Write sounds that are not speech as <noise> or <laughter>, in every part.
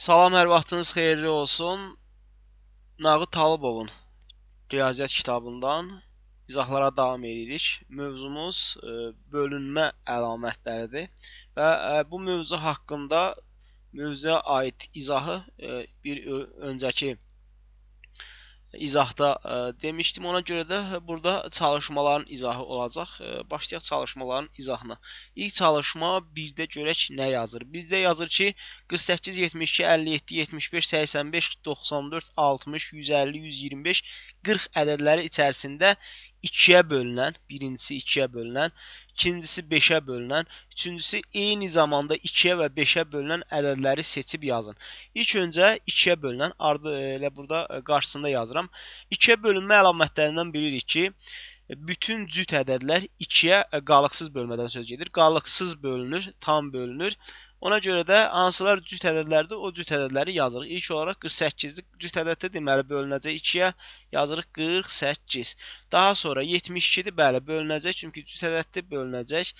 Salam, hər vaxtınız xeyirli olsun. Nağı Talıbovun riyaziyyat kitabından izahlara davam edirik. Mövzumuz e, bölünmə əlamətləridir və e, bu mövzu haqqında mövzuya aid izahı e, bir öncəki izahda ə, e, demişdim. Ona görə də burada çalışmaların izahı olacaq. E, başlayaq çalışmaların izahına. İlk çalışma 1-də görək nə yazır. 1-də yazır ki, 48, 72, 57, 75, 85, 94, 60, 150, 125, 40 ədədləri içərisində 2-yə bölünən, birincisi 2-yə bölünən, ikincisi 5-ə bölünən, üçüncüsü eyni zamanda 2-yə və 5-ə bölünən ədədləri seçib yazın. İlk öncə 2-yə bölünən, ardı elə burada e, qarşısında yazıram. 2-yə bölünmə əlamətlərindən bilirik ki, e, bütün cüt ədədlər 2-yə e, qalıqsız bölmədən söz gedir. Qalıqsız bölünür, tam bölünür Ona görə də hansılar cüt ədədlərdir, o cüt ədədləri yazırıq. İlk olaraq 48-lik cüt ədəddir, deməli bölünəcək 2-yə, yazırıq 48. Daha sonra 72-dir, bəli, bölünəcək, çünki cüt ədəddir, bölünəcək.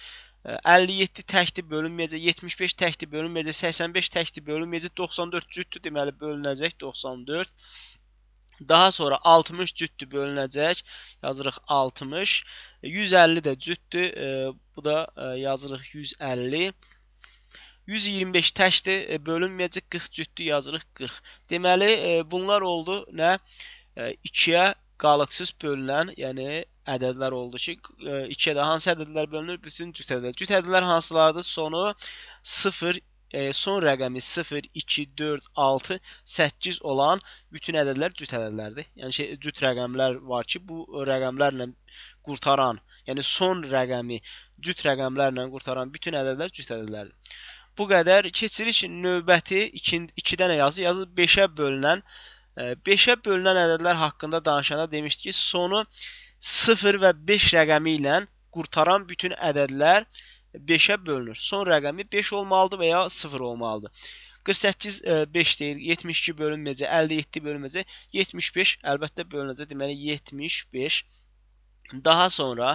57 təkdir bölünməyəcək, 75 təkdir bölünməyəcək, 85 təkdir bölünməyəcək, 94 cütdür, deməli bölünəcək 94. Daha sonra 60 cütdür bölünəcək, yazırıq 60. 150 də cütdür, bu da yazırıq 150. 125 təkdir, e, bölünməyəcək 40 cütdür, yazırıq 40. Deməli, e, bunlar oldu nə? E, 2-yə qalıqsız bölünən, yəni ədədlər oldu ki, 2-yə e, də hansı ədədlər bölünür? Bütün cüt ədədlər. Cüt ədədlər hansılardır? Sonu 0, e, son rəqəmi 0, 2, 4, 6, 8 olan bütün ədədlər cüt ədədlərdir. Yəni şey, cüt rəqəmlər var ki, bu rəqəmlərlə qurtaran, yəni son rəqəmi cüt rəqəmlərlə qurtaran bütün ədədlər cüt ədədlərdir. Bu qədər keçiriş növbəti 2 2 dənə yazı yazı 5-ə bölünən 5-ə e, bölünən ədədlər haqqında danışanda demişdik ki, sonu 0 və 5 rəqəmi ilə qurtaran bütün ədədlər 5-ə bölünür. Son rəqəmi 5 olmalıdır və ya 0 olmalıdır. 48 5 e, deyil, 72 bölünməyəcək, 57 bölünməyəcək, 75 əlbəttə bölünəcək. Deməli 75. Daha sonra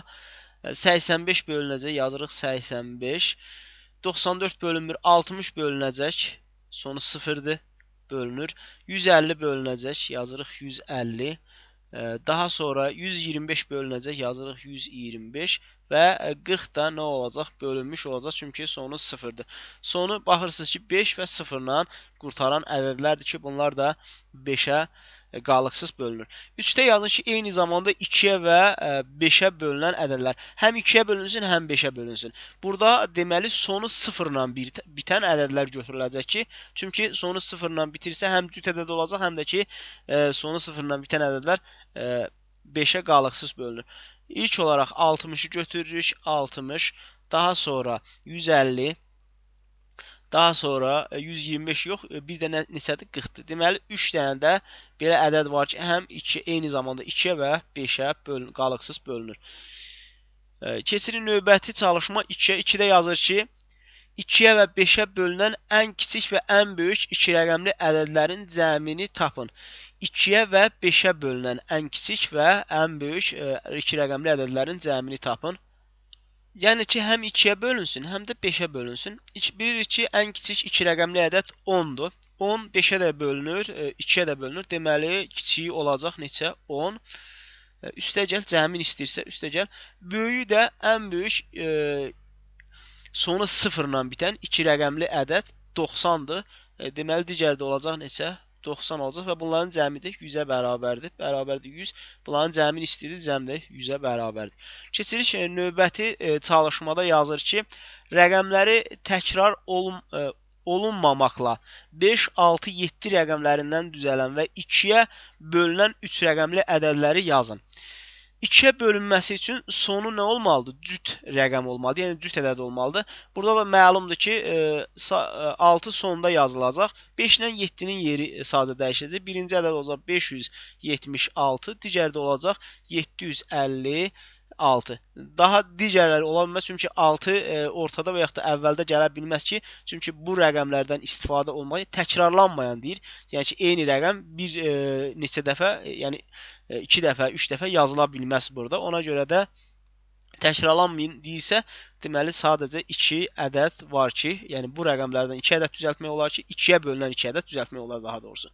85 e, bölünəcək, yazırıq 85. 85 94 bölünmür 60 bölünəcək. Sonu 0-dır. Bölünür. 150 bölünəcək. Yazırıq 150. Daha sonra 125 bölünəcək. Yazırıq 125. Və 40 e, da nə olacaq? Bölünmüş olacaq. Çünki sonu 0-dır. Sonu baxırsınız ki 5 və 0 ilə qurtaran ədədlərdir ki bunlar da 5-ə bölünür E, qalıqsız bölünür. 3-də yazın ki, eyni zamanda 2-yə və 5-ə e, bölünən ədədlər həm 2-yə bölünsün, həm 5-ə bölünsün. Burada deməli sonu 0 ilə bitən ədədlər götürüləcək ki, çünki sonu 0 ilə bitirsə həm cüt ədəd olacaq, həm də ki e, sonu 0 ilə bitən ədədlər 5-ə qalıqsız bölünür. İlk olaraq 60-ı götürürük, 60, daha sonra 150 Daha sonra 125 e, yox, e, bir də neçədir? 40-dır. Deməli 3 dənə də belə ədəd var ki, həm 2 eyni zamanda 2-yə və 5-ə bölün, qalıqsız bölünür. E, keçirin növbəti çalışma 2-yə. 2-də yazır ki, 2-yə və 5-ə bölünən ən kiçik və ən böyük iki rəqəmli ədədlərin cəmini tapın. 2-yə və 5-ə bölünən ən kiçik və ən böyük iki rəqəmli ədədlərin cəmini tapın. Yəni ki, həm 2-yə bölünsün, həm də 5-ə bölünsün. Bilirik ki, ən kiçik 2 rəqəmli ədəd 10-dur. 10 5-ə də bölünür, 2-yə e, də bölünür. Deməli, kiçiyi olacaq neçə? 10. E, üstə gəl, cəmin istəyirsə, üstə gəl. Böyüyü də ən böyük e, sonu 0 ilə bitən 2 rəqəmli ədəd 90-dır. E, deməli, digərdə olacaq neçə? 90 olacaq və bunların cəmi də 100-ə bərabərdir. Bərabərdir 100. Bunların cəmi istəyir, cəmi də 100-ə bərabərdir. Keçirik e, növbəti e, çalışmada yazır ki, rəqəmləri təkrar olun e, olunmamaqla 5, 6, 7 rəqəmlərindən düzələn və 2-yə bölünən 3 rəqəmli ədədləri yazın ikiyə bölünməsi üçün sonu nə olmalıdır? Cüt rəqəm olmalıdır. Yəni cüt ədəd olmalıdır. Burada da məlumdur ki, 6 e, e, sonda yazılacaq. 5 ilə 7-nin yeri e, sadəcə dəyişəcək. Birinci ədəd olacaq 576, digəri də olacaq 750 6. Daha digərləri ola bilməz çünki 6 e, ortada və yaxud da əvvəldə gələ bilməz ki, çünki bu rəqəmlərdən istifadə olmaq təkrarlanmayan deyir. Yəni ki, eyni rəqəm bir e, neçə dəfə, e, yəni 2 e, dəfə, 3 dəfə yazıla bilməz burada. Ona görə də təkrarlanmayın deyirsə, deməli sadəcə 2 ədəd var ki, yəni bu rəqəmlərdən 2 ədəd düzəltmək olar ki, 2-yə bölünən 2 ədəd düzəltmək olar daha doğrusu.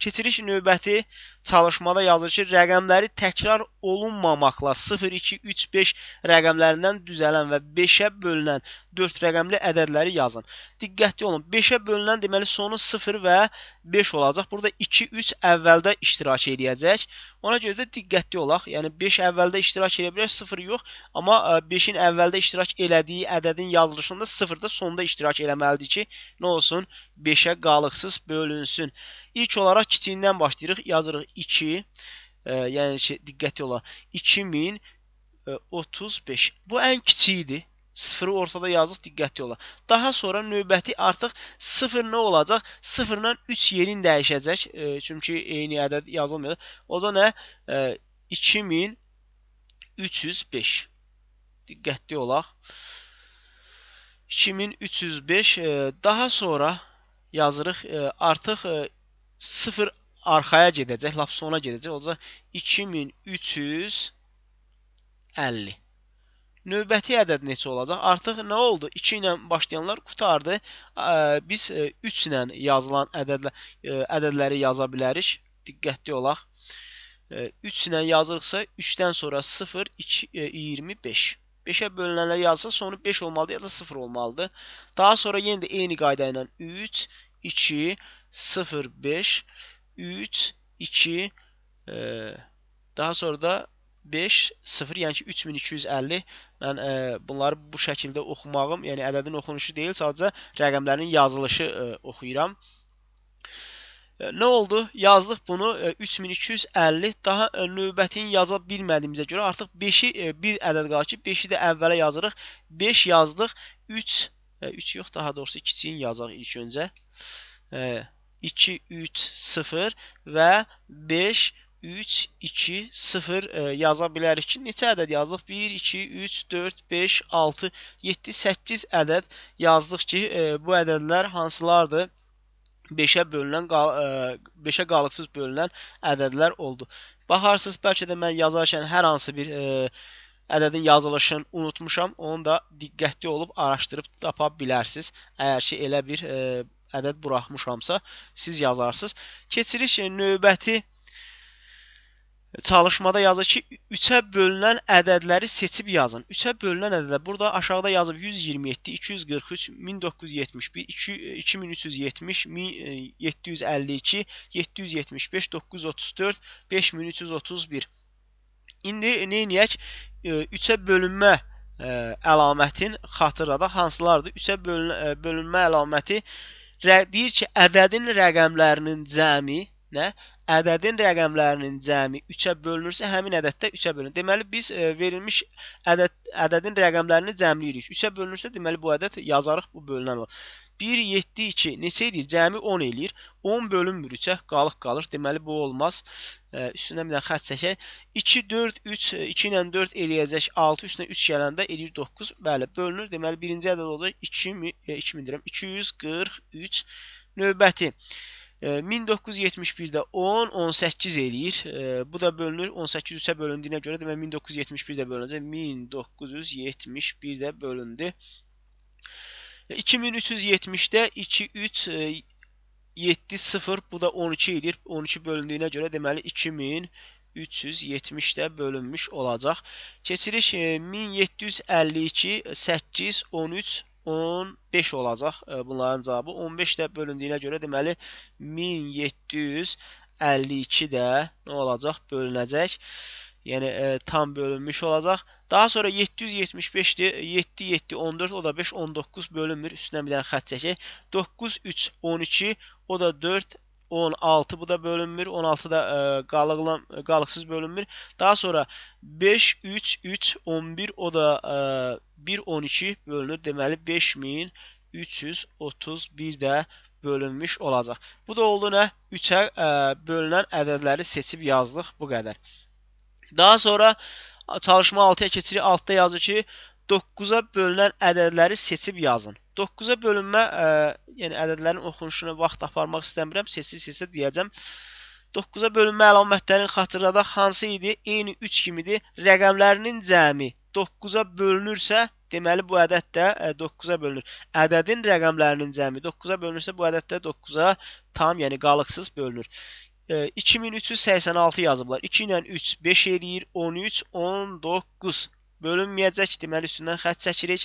Keçirik növbəti çalışmada yazır ki, rəqəmləri təkrar olunmamaqla 0, 2, 3, 5 rəqəmlərindən düzələn və 5-ə bölünən 4 rəqəmli ədədləri yazın. Diqqətli olun, 5-ə bölünən deməli sonu 0 və 5 olacaq. Burada 2, 3 əvvəldə iştirak eləyəcək. Ona görə də diqqətli olaq. Yəni 5 əvvəldə iştirak eləyə bilər, 0 yox, amma 5-in e, əvvəldə iştirak elədiyi ədədin yazılışında 0-da sonda iştirak eləməlidir ki, nə olsun? 5-ə qalıqsız bölünsün. İlk olaraq kiçiyindən başlayırıq, yazırıq 2 e, yəni şey, diqqətli ola 2035. E, Bu ən kiçiyidir. Sıfırı ortada yazıq, diqqətli ola. Daha sonra növbəti artıq sıfır nə olacaq? Sıfırdan 3 yerin dəyişəcək. E, çünki eyni ədəd yazılmıyor. O da nə? E, 2305. Diqqətli olaq. 2305 e, daha sonra yazırıq e, artıq e, 0 arxaya gedəcək, lap sona gedəcək, olacaq 2350. Növbəti ədəd neçə olacaq? Artıq nə oldu? 2 ilə başlayanlar qutardı. Biz 3 ilə yazılan ədədlə, ədədləri yaza bilərik. Diqqətli olaq. 3 ilə yazırıqsa 3-dən sonra 0, 2, 25. 5-ə bölünənlər yazsa sonu 5 olmalıdır ya da 0 olmalıdır. Daha sonra yenə də eyni qayda ilə 3, 2, 0, 5 3, 2, e, daha sonra da 5, 0, yəni ki 3250. Mən e, bunları bu şəkildə oxumağım, yəni ədədin oxunuşu deyil, sadəcə rəqəmlərin yazılışı e, oxuyuram. E, nə oldu? Yazdıq bunu e, 3250. Daha e, növbətini yaza bilmədiyimizə görə artıq 5-i e, bir ədəd qalır ki, 5-i də əvvələ yazırıq. 5 yazdıq, 3 e, 3 yox, daha doğrusu 2-ni yazaq ilk öncə. E, 2 3 0 və 5 3 2 0 ə, yaza bilərik ki, neçə ədəd yazdıq? 1 2 3 4 5 6 7 8 ədəd yazdıq ki, ə, e, bu ədədlər hansılardır? 5-ə bölünən 5-ə e, qalıqsız bölünən ədədlər oldu. Baxarsınız, bəlkə də mən yazarkən hər hansı bir ə, e, ədədin yazılışını unutmuşam. Onu da diqqətli olub araşdırıb tapa bilərsiniz. Əgər ki elə bir ə, ədəd buraxmışamsa, siz yazarsınız. Keçirik növbəti çalışmada yazır ki, 3-ə bölünən ədədləri seçib yazın. 3-ə bölünən ədədlər burada aşağıda yazıb 127, 243, 1971, 2, 2370, 752, 775, 934, 5331. İndi neyniyək? 3-ə e, bölünmə e, əlamətin xatırlada hansılardır? 3-ə e, bölünmə əlaməti 3 rə deyir ki, ədədin rəqəmlərinin cəmi nə? Ədədin rəqəmlərinin cəmi 3-ə bölünürsə, həmin ədəddə 3-ə bölünür. Deməli biz e, verilmiş ədəd ədədin rəqəmlərini cəmləyirik. 3-ə bölünürsə, deməli bu ədəd yazarıq bu bölünən olur. 1 7 2 neçə edir? Cəmi 10 eləyir. 10 bölünmür 3-ə, qalıq qalır. Deməli bu olmaz. E, üstünə bir dənə xətt çəkək. 2 4 3 2 ilə 4 eləyəcək. 6 üstünə 3 gələndə eləyir 9. Bəli, bölünür. Deməli birinci ədəd olacaq 2000 2000 deyirəm. 243 növbəti. 1971-də 10, 18 eləyir. Bu da bölünür. 18 3-ə bölündüyünə görə demək 1971-də bölünəcək. 1971-də bölündü. 2370-də 2 3 7 0 bu da 12 eləyir. 12 bölündüyünə görə deməli 2000 370-də bölünmüş olacaq. Keçirik 1752 8 13 15 olacaq e, bunların cavabı. 15 də bölündüyünə görə deməli 1752 də nə olacaq? Bölünəcək. Yəni e, tam bölünmüş olacaq. Daha sonra 775-dir. 7 7 14 o da 5 19 bölünmür. Üstünə bir dənə xətt çəkək. 9 3 12 o da 4 16 bu da bölünmür. 16 da ə, e, qalıqla e, qalıqsız bölünmür. Daha sonra 5 3 3 11 o da ə, 1 12 bölünür. Deməli 5331 də bölünmüş olacaq. Bu da oldu nə? 3-ə e, bölünən ədədləri seçib yazdıq bu qədər. Daha sonra çalışma 6-ya keçirik. 6-da yazır ki, 9-a bölünən ədədləri seçib yazın. 9-a bölünmə, ə, e, yəni ədədlərin oxunuşuna vaxt aparmaq istəmirəm, seçici-seçici deyəcəm. 9-a bölünmə əlamətlərini xatırladaq, hansı idi? Eyni 3 kimidir. Rəqəmlərinin cəmi 9-a bölünürsə, deməli bu ədəd də 9-a e, bölünür. Ədədin rəqəmlərinin cəmi 9-a bölünürsə, bu ədəd də 9-a tam, yəni qalıqsız bölünür. 2386 e, yazıblar. 2 ilə 3 5 eləyir 13 19 bölünməyəcək. Deməli üstündən xətt çəkirik.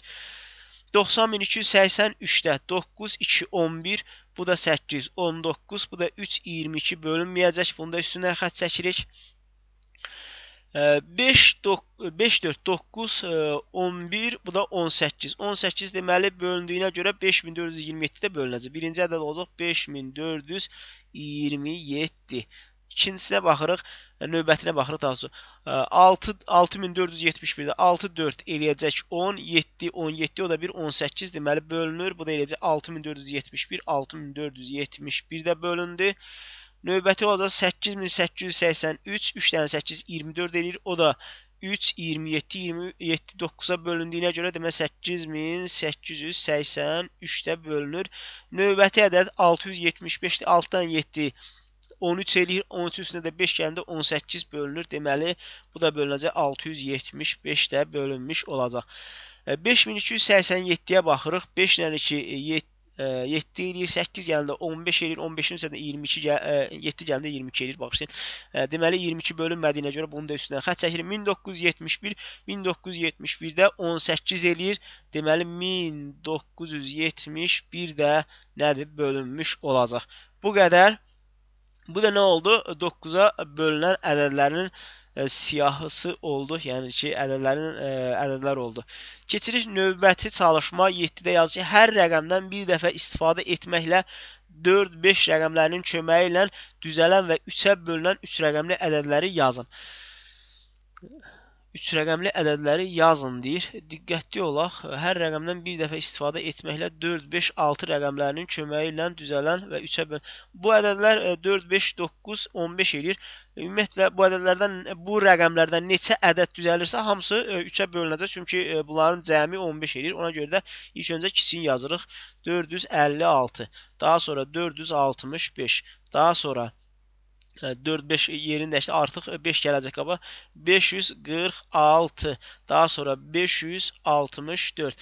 90283-də 9 2 11, bu da 8 19, bu da 3 22 bölünməyəcək. Bunda üstündən xətt çəkirik. 5 4 9 11 bu da 18. 18 deməli bölündüyünə görə 5427-də bölünəcək. Birinci ədəd olacaq 5427. İkincisinə baxırıq, e, növbətinə baxırıq daha sonra. 6 6471-də 6 4 eləyəcək 10, 7 17 o da 1 18 deməli bölünür. Bu da eləyəcək 6471 6471-də bölündü. Növbəti olacaq 8883, 3 dənə 8 24 eləyir. O da 3 27 27 9-a bölündüyünə görə demək 8883-də bölünür. Növbəti ədəd 675-dir. 6-dan 7 13 eləyir. 13 üstünə də 5 gəldə 18 bölünür. Deməli, bu da bölünəcək 675 də bölünmüş olacaq. 5287-yə e, baxırıq. 5 ilə 2 7 7 eləyir, 8 gəlində 15 eləyir, 15-in üstündə 22 gəl 7 gəlində 22 eləyir, bağışlayın. E, deməli 22 bölünmədiyinə görə bunu da üstündən xətt çəkilir. 1971 1971-də 18 eləyir. Deməli 1971 də nədir? Bölünmüş olacaq. Bu qədər Bu da nə oldu? 9-a bölünən ədədlərinin ə, e, siyahısı oldu. Yəni ki, ədədlərin ə, e, ədədlər oldu. Keçirik növbəti çalışma 7-də yazır ki, hər rəqəmdən bir dəfə istifadə etməklə 4-5 rəqəmlərinin köməyi ilə düzələn və 3-ə bölünən 3 rəqəmli ədədləri yazın üç rəqəmli ədədləri yazın deyir. Diqqətli olaq, hər rəqəmdən bir dəfə istifadə etməklə 4, 5, 6 rəqəmlərinin köməyi ilə düzələn və 3-ə bölün. Bu ədədlər 4, 5, 9, 15 eləyir. Ümumiyyətlə bu ədədlərdən bu rəqəmlərdən neçə ədəd düzəlirsə hamısı 3-ə e, bölünəcək. Çünki e, bunların cəmi 15 eləyir. Ona görə də ilk öncə kiçiyini yazırıq. 456. Daha sonra 465. Daha sonra 4-5 yerində işte artıq 5 gələcək qaba. 546. Daha sonra 564.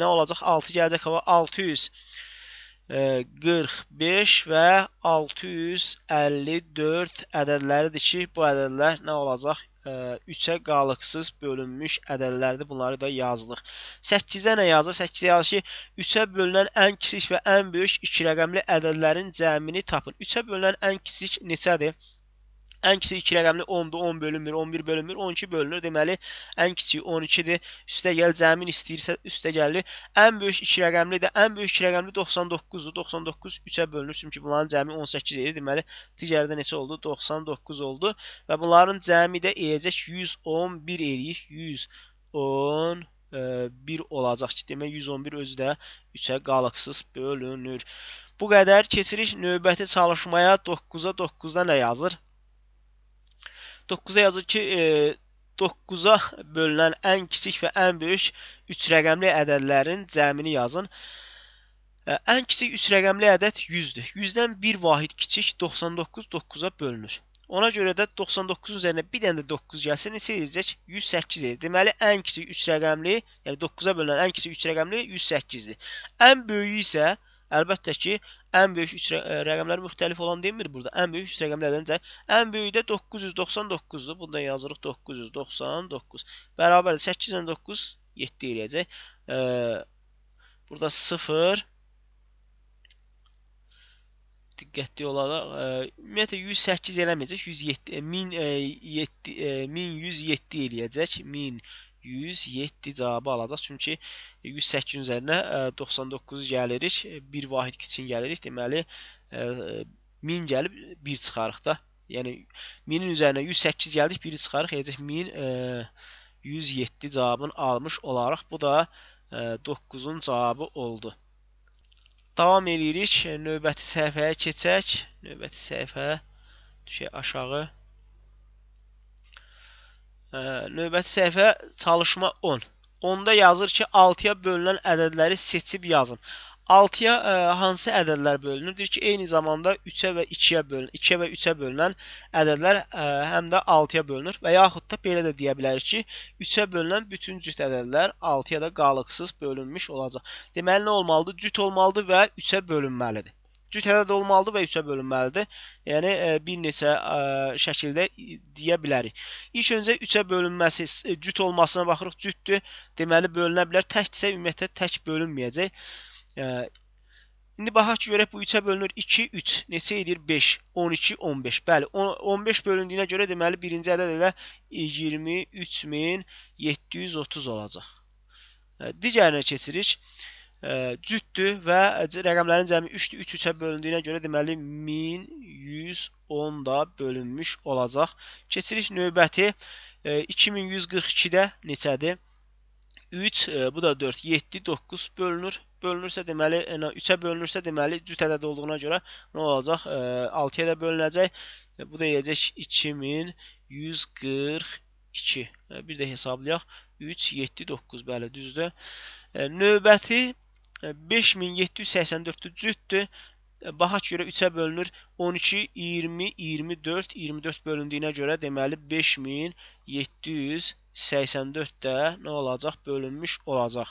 Nə olacaq? 6 gələcək qaba. 645 və 654 ədədləridir ki, bu ədədlər nə olacaq? 3-ə qalıqsız bölünmüş ədədlərdir. Bunları da yazdıq. 8-ə nə yazır? 8-ə yazır ki, 3-ə bölünən ən kiçik və ən böyük 2 rəqəmli ədədlərin cəmini tapın. 3-ə bölünən ən kiçik neçədir? Ən kiçik 2 rəqəmli 10-dur, 10 bölünmür, 11 bölünmür, 12 bölünür. Deməli, ən kiçiyi 12-dir. Üstə gəl cəmin istəyirsə üstə gəlir. Ən böyük 2 rəqəmli də ən böyük 2 rəqəmli 99-dur. 99 3-ə bölünür çünki bunların cəmi 18 edir. Deməli, digərdə neçə oldu? 99 oldu və bunların cəmi də eləyəcək 111 eləyir. 110 1 e, olacaq ki, demək 111 özü də 3-ə qalıqsız bölünür. Bu qədər keçirik növbəti çalışmaya 9-a 9-dan nə yazır? 9-a yazır ki, e, 9-a bölünən ən kiçik və ən böyük 3 rəqəmli ədədlərin cəmini yazın. Ə, e, ən kiçik 3 rəqəmli ədəd 100-dür. 100-dən 1 vahid kiçik 99 9-a bölünür. Ona görə də 99 üzərinə bir dənə də 9 gəlsə neçə edəcək? 108 edir. Deməli ən kiçik 3 rəqəmli, yəni 9-a bölünən ən kiçik 3 rəqəmli 108-dir. Ən böyüyü isə 108 Əlbəttə ki, ən böyük 3 e, rəqəmlər müxtəlif olan demir burada. Ən böyük 3 rəqəmlərdəncə ən böyüyü də 999-dur. Bundan yazırıq 999. Bərabərdir 8 ilə 9 7 eləyəcək. E, burada 0 diqqətli olaraq e, ümumiyyətlə 108 eləməyəcək, 107 1007 e, 1107 e, eləyəcək. 1007 107 cavabı alacaq. Çünki 108 üzərinə 99 e, gəlirik. E, bir vahid kiçin gəlirik. Deməli 1000 e, gəlib 1 çıxarıq da. Yəni 1000-in üzərinə 108 gəldik, 1-i çıxarıq, edəcək 1107 cavabını almış olaraq. Bu da 9-un cavabı oldu. Davam edirik. Növbəti səhifəyə keçək. Növbəti səhifə düşək aşağı növbəti səhifə çalışma 10. Onda yazır ki, 6-ya bölünən ədədləri seçib yazın. 6-ya hansı ədədlər bölünür? Deyir ki, eyni zamanda 3-ə və 2-yə bölünür. 2-yə və 3-ə bölünən ədədlər ə, həm də 6-ya bölünür və yaxud da belə də deyə bilərik ki, 3-ə bölünən bütün cüt ədədlər 6-ya da qalıqsız bölünmüş olacaq. Deməli nə olmalıdır? Cüt olmalıdır və 3-ə bölünməlidir cütədə də olmalıdır və üçə bölünməlidir. Yəni e, bir neçə e, şəkildə deyə bilərik. İlk öncə üçə bölünməsi, e, cüt olmasına baxırıq. Cütdür. Deməli bölünə bilər. Təkdirsə ümumiyyətlə tək bölünməyəcək. İndi baxaq ki, görək bu 3-ə bölünür 2, 3. Neçə edir? 5, 12, 15. Bəli, 15 bölündüyünə görə deməli birinci ədəd elə 23730 olacaq. Digərinə keçirik cütdür və e, rəqəmlərin cəmi 3-dür. 3 3-ə bölündüyünə görə deməli 1110 da bölünmüş olacaq. Keçirik növbəti 2142-də neçədir? 3, e, bu da 4, 7, 9 bölünür. Bölünürsə deməli 3-ə e, bölünürsə deməli cüt ədəd olduğuna görə nə olacaq? 6-ya da bölünəcək. Bu da eləyəcək 2142. Bir də hesablayaq. 3, 7, 9 bəli düzdür. Növbəti 5784-cüddür. E, e, Baxaq görə 3-ə bölünür. 12, 20, 24, 24 bölündüyünə görə deməli 5784 də nə olacaq? Bölünmüş olacaq.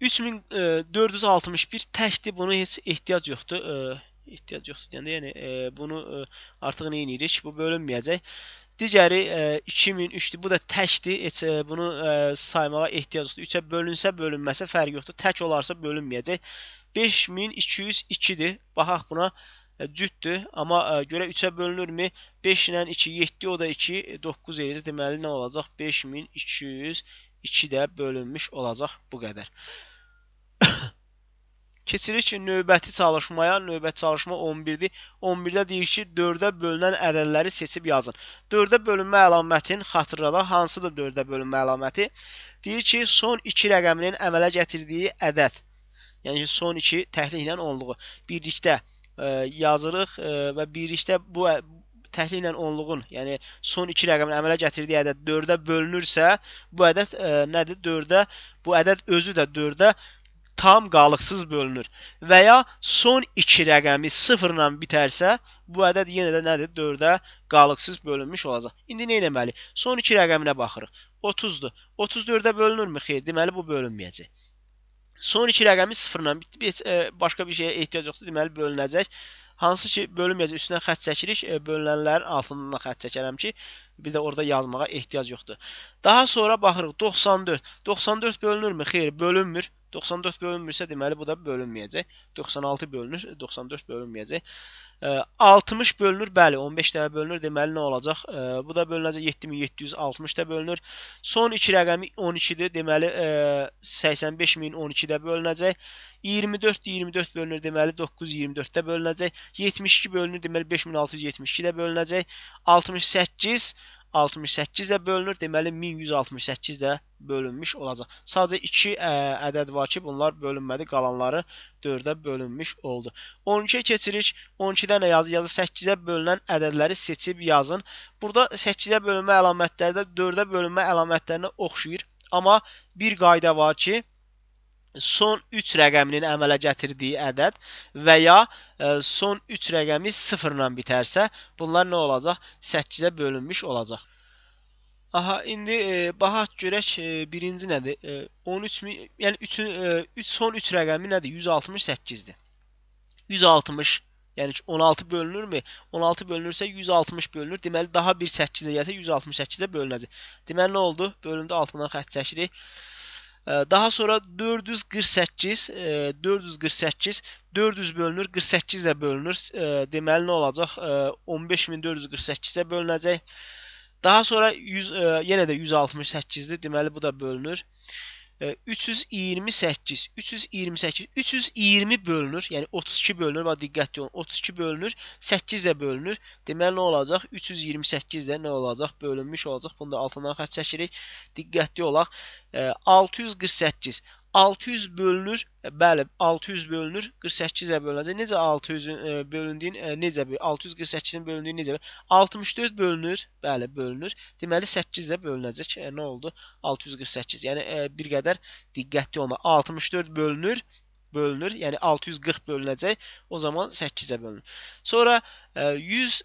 3461 e, təkdir. Buna heç ehtiyac yoxdur. Ehtiyac yoxdur deyəndə, yəni bunu artıq nə edirik? Bu bölünməyəcək digəri 2003-dür. E, bu da təkdir. Heç e, bunu e, saymağa ehtiyac yoxdur. 3-ə bölünsə, bölünməsə fərqi yoxdur. Tək olarsa bölünməyəcək. 5202-dir. Baxaq buna cütdür. Amma görə 3-ə bölünürmü? 5 ilə 2 7, o da 2 9 eləyir. Deməli nə olacaq? 5202 də bölünmüş olacaq bu qədər. Keçirik ki, növbəti çalışmaya, növbəti çalışma 11-dir. 11-də deyir ki, 4-ə bölünən ədədləri seçib yazın. 4-ə bölünmə əlamətin xatırlada hansıdır 4-ə bölünmə əlaməti? Deyir ki, son 2 rəqəminin əmələ gətirdiyi ədəd. Yəni son 2 təhlillə onluğu birlikdə ə, e, yazırıq ə, e, və birlikdə bu təhlillə onluğun, yəni son 2 rəqəmin əmələ gətirdiyi ədəd 4-ə bölünürsə, bu ədəd ə, e, nədir? 4-ə bu ədəd özü də 4-ə tam qalıqsız bölünür və ya son 2 rəqəmi 0 ilə bitərsə, bu ədəd yenə də nədir? 4-ə qalıqsız bölünmüş olacaq. İndi nə etməli? Son 2 rəqəminə baxırıq. 30-dur. 34-ə bölünürmü? Xeyr, deməli bu bölünməyəcək. Son 2 rəqəmi 0 ilə bitdi. Başqa bir şeyə ehtiyac yoxdur, deməli bölünəcək. Hansı ki, bölünməyəcək, üstünə xətt çəkirik, e, bölünənlərin altından da xətt çəkərəm ki, bir də orada yazmağa ehtiyac yoxdur. Daha sonra baxırıq 94. 94 bölünürmü? Xeyr, bölünmür. 94 bölünmürsə deməli bu da bölünməyəcək. 96 bölünür, 94 bölünməyəcək. 60 bölünür, bəli, 15 dəfə bölünür, deməli nə olacaq? Bu da bölünəcək 7760-da bölünür. Son iki rəqəmi 12-dir, deməli 85012-də e, bölünəcək. 24 24 bölünür, deməli 924-də bölünəcək. 72 bölünür, deməli 5672-də bölünəcək. 68 68-ə bölünür. Deməli 1168 də bölünmüş olacaq. Sadəcə 2 ə, e, ədəd var ki, bunlar bölünmədi, qalanları 4-ə bölünmüş oldu. 12-yə keçirik. 12-dən nə yazı? Yazı 8-ə bölünən ədədləri seçib yazın. Burada 8-ə bölünmə əlamətləri də 4-ə bölünmə əlamətlərinə oxşayır. Amma bir qayda var ki, son 3 rəqəminin əmələ gətirdiyi ədəd və ya e, son 3 rəqəmi 0 ilə bitərsə, bunlar nə olacaq? 8-ə bölünmüş olacaq. Aha, indi e, baxaq görək e, birinci nədir? E, 13 yəni 3 e, son 3 rəqəmi nədir? 168-dir. 160 Yəni ki 16 bölünürmü? 16 bölünürsə 160 bölünür. Deməli daha bir 8-ə gəlsə 168-ə bölünəcək. Deməli nə oldu? Bölündə altından xətt çəkirik. Daha sonra 448, 448, 400 bölünür, 48 ilə bölünür. E, deməli nə olacaq? 15448-ə e, bölünəcək. Daha sonra 100, e, yenə də 168-dir. Deməli bu da bölünür. 328, 328, 320 bölünür. Yəni 32 bölünür. Bax diqqətli olun. 32 bölünür, 8 də bölünür. Deməli nə olacaq? 328 də nə olacaq? Bölünmüş olacaq. Bunu da altından xətt çəkirik. Diqqətli olaq. 648. 600 bölünür, e, bəli, 600 bölünür, 48-ə bölünəcək. Necə 600-ün e, bölündüyün e, necə bir 648-in bölündüyü necə? 64 bölünür, bəli, bölünür. Deməli 8-ə bölünəcək. E, nə oldu? 648. Yəni e, bir qədər diqqətli olma. 64 bölünür, bölünür. Yəni 640 bölünəcək. O zaman 8-ə bölünür. Sonra e, 100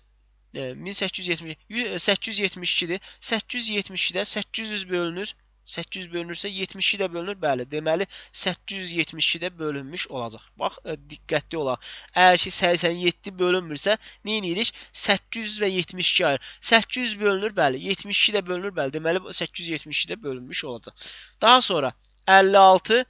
1870 872-dir. 872-də 800 bölünür. 800 bölünürsə 72 də bölünür. Bəli, deməli 772 də bölünmüş olacaq. Bax, ə, e, diqqətli olaq. Əgər ki 87 bölünmürsə, nə edirik? 800 və 72 ayır. 800 bölünür, bəli, 72 də bölünür, bəli. Deməli 872 də bölünmüş olacaq. Daha sonra 56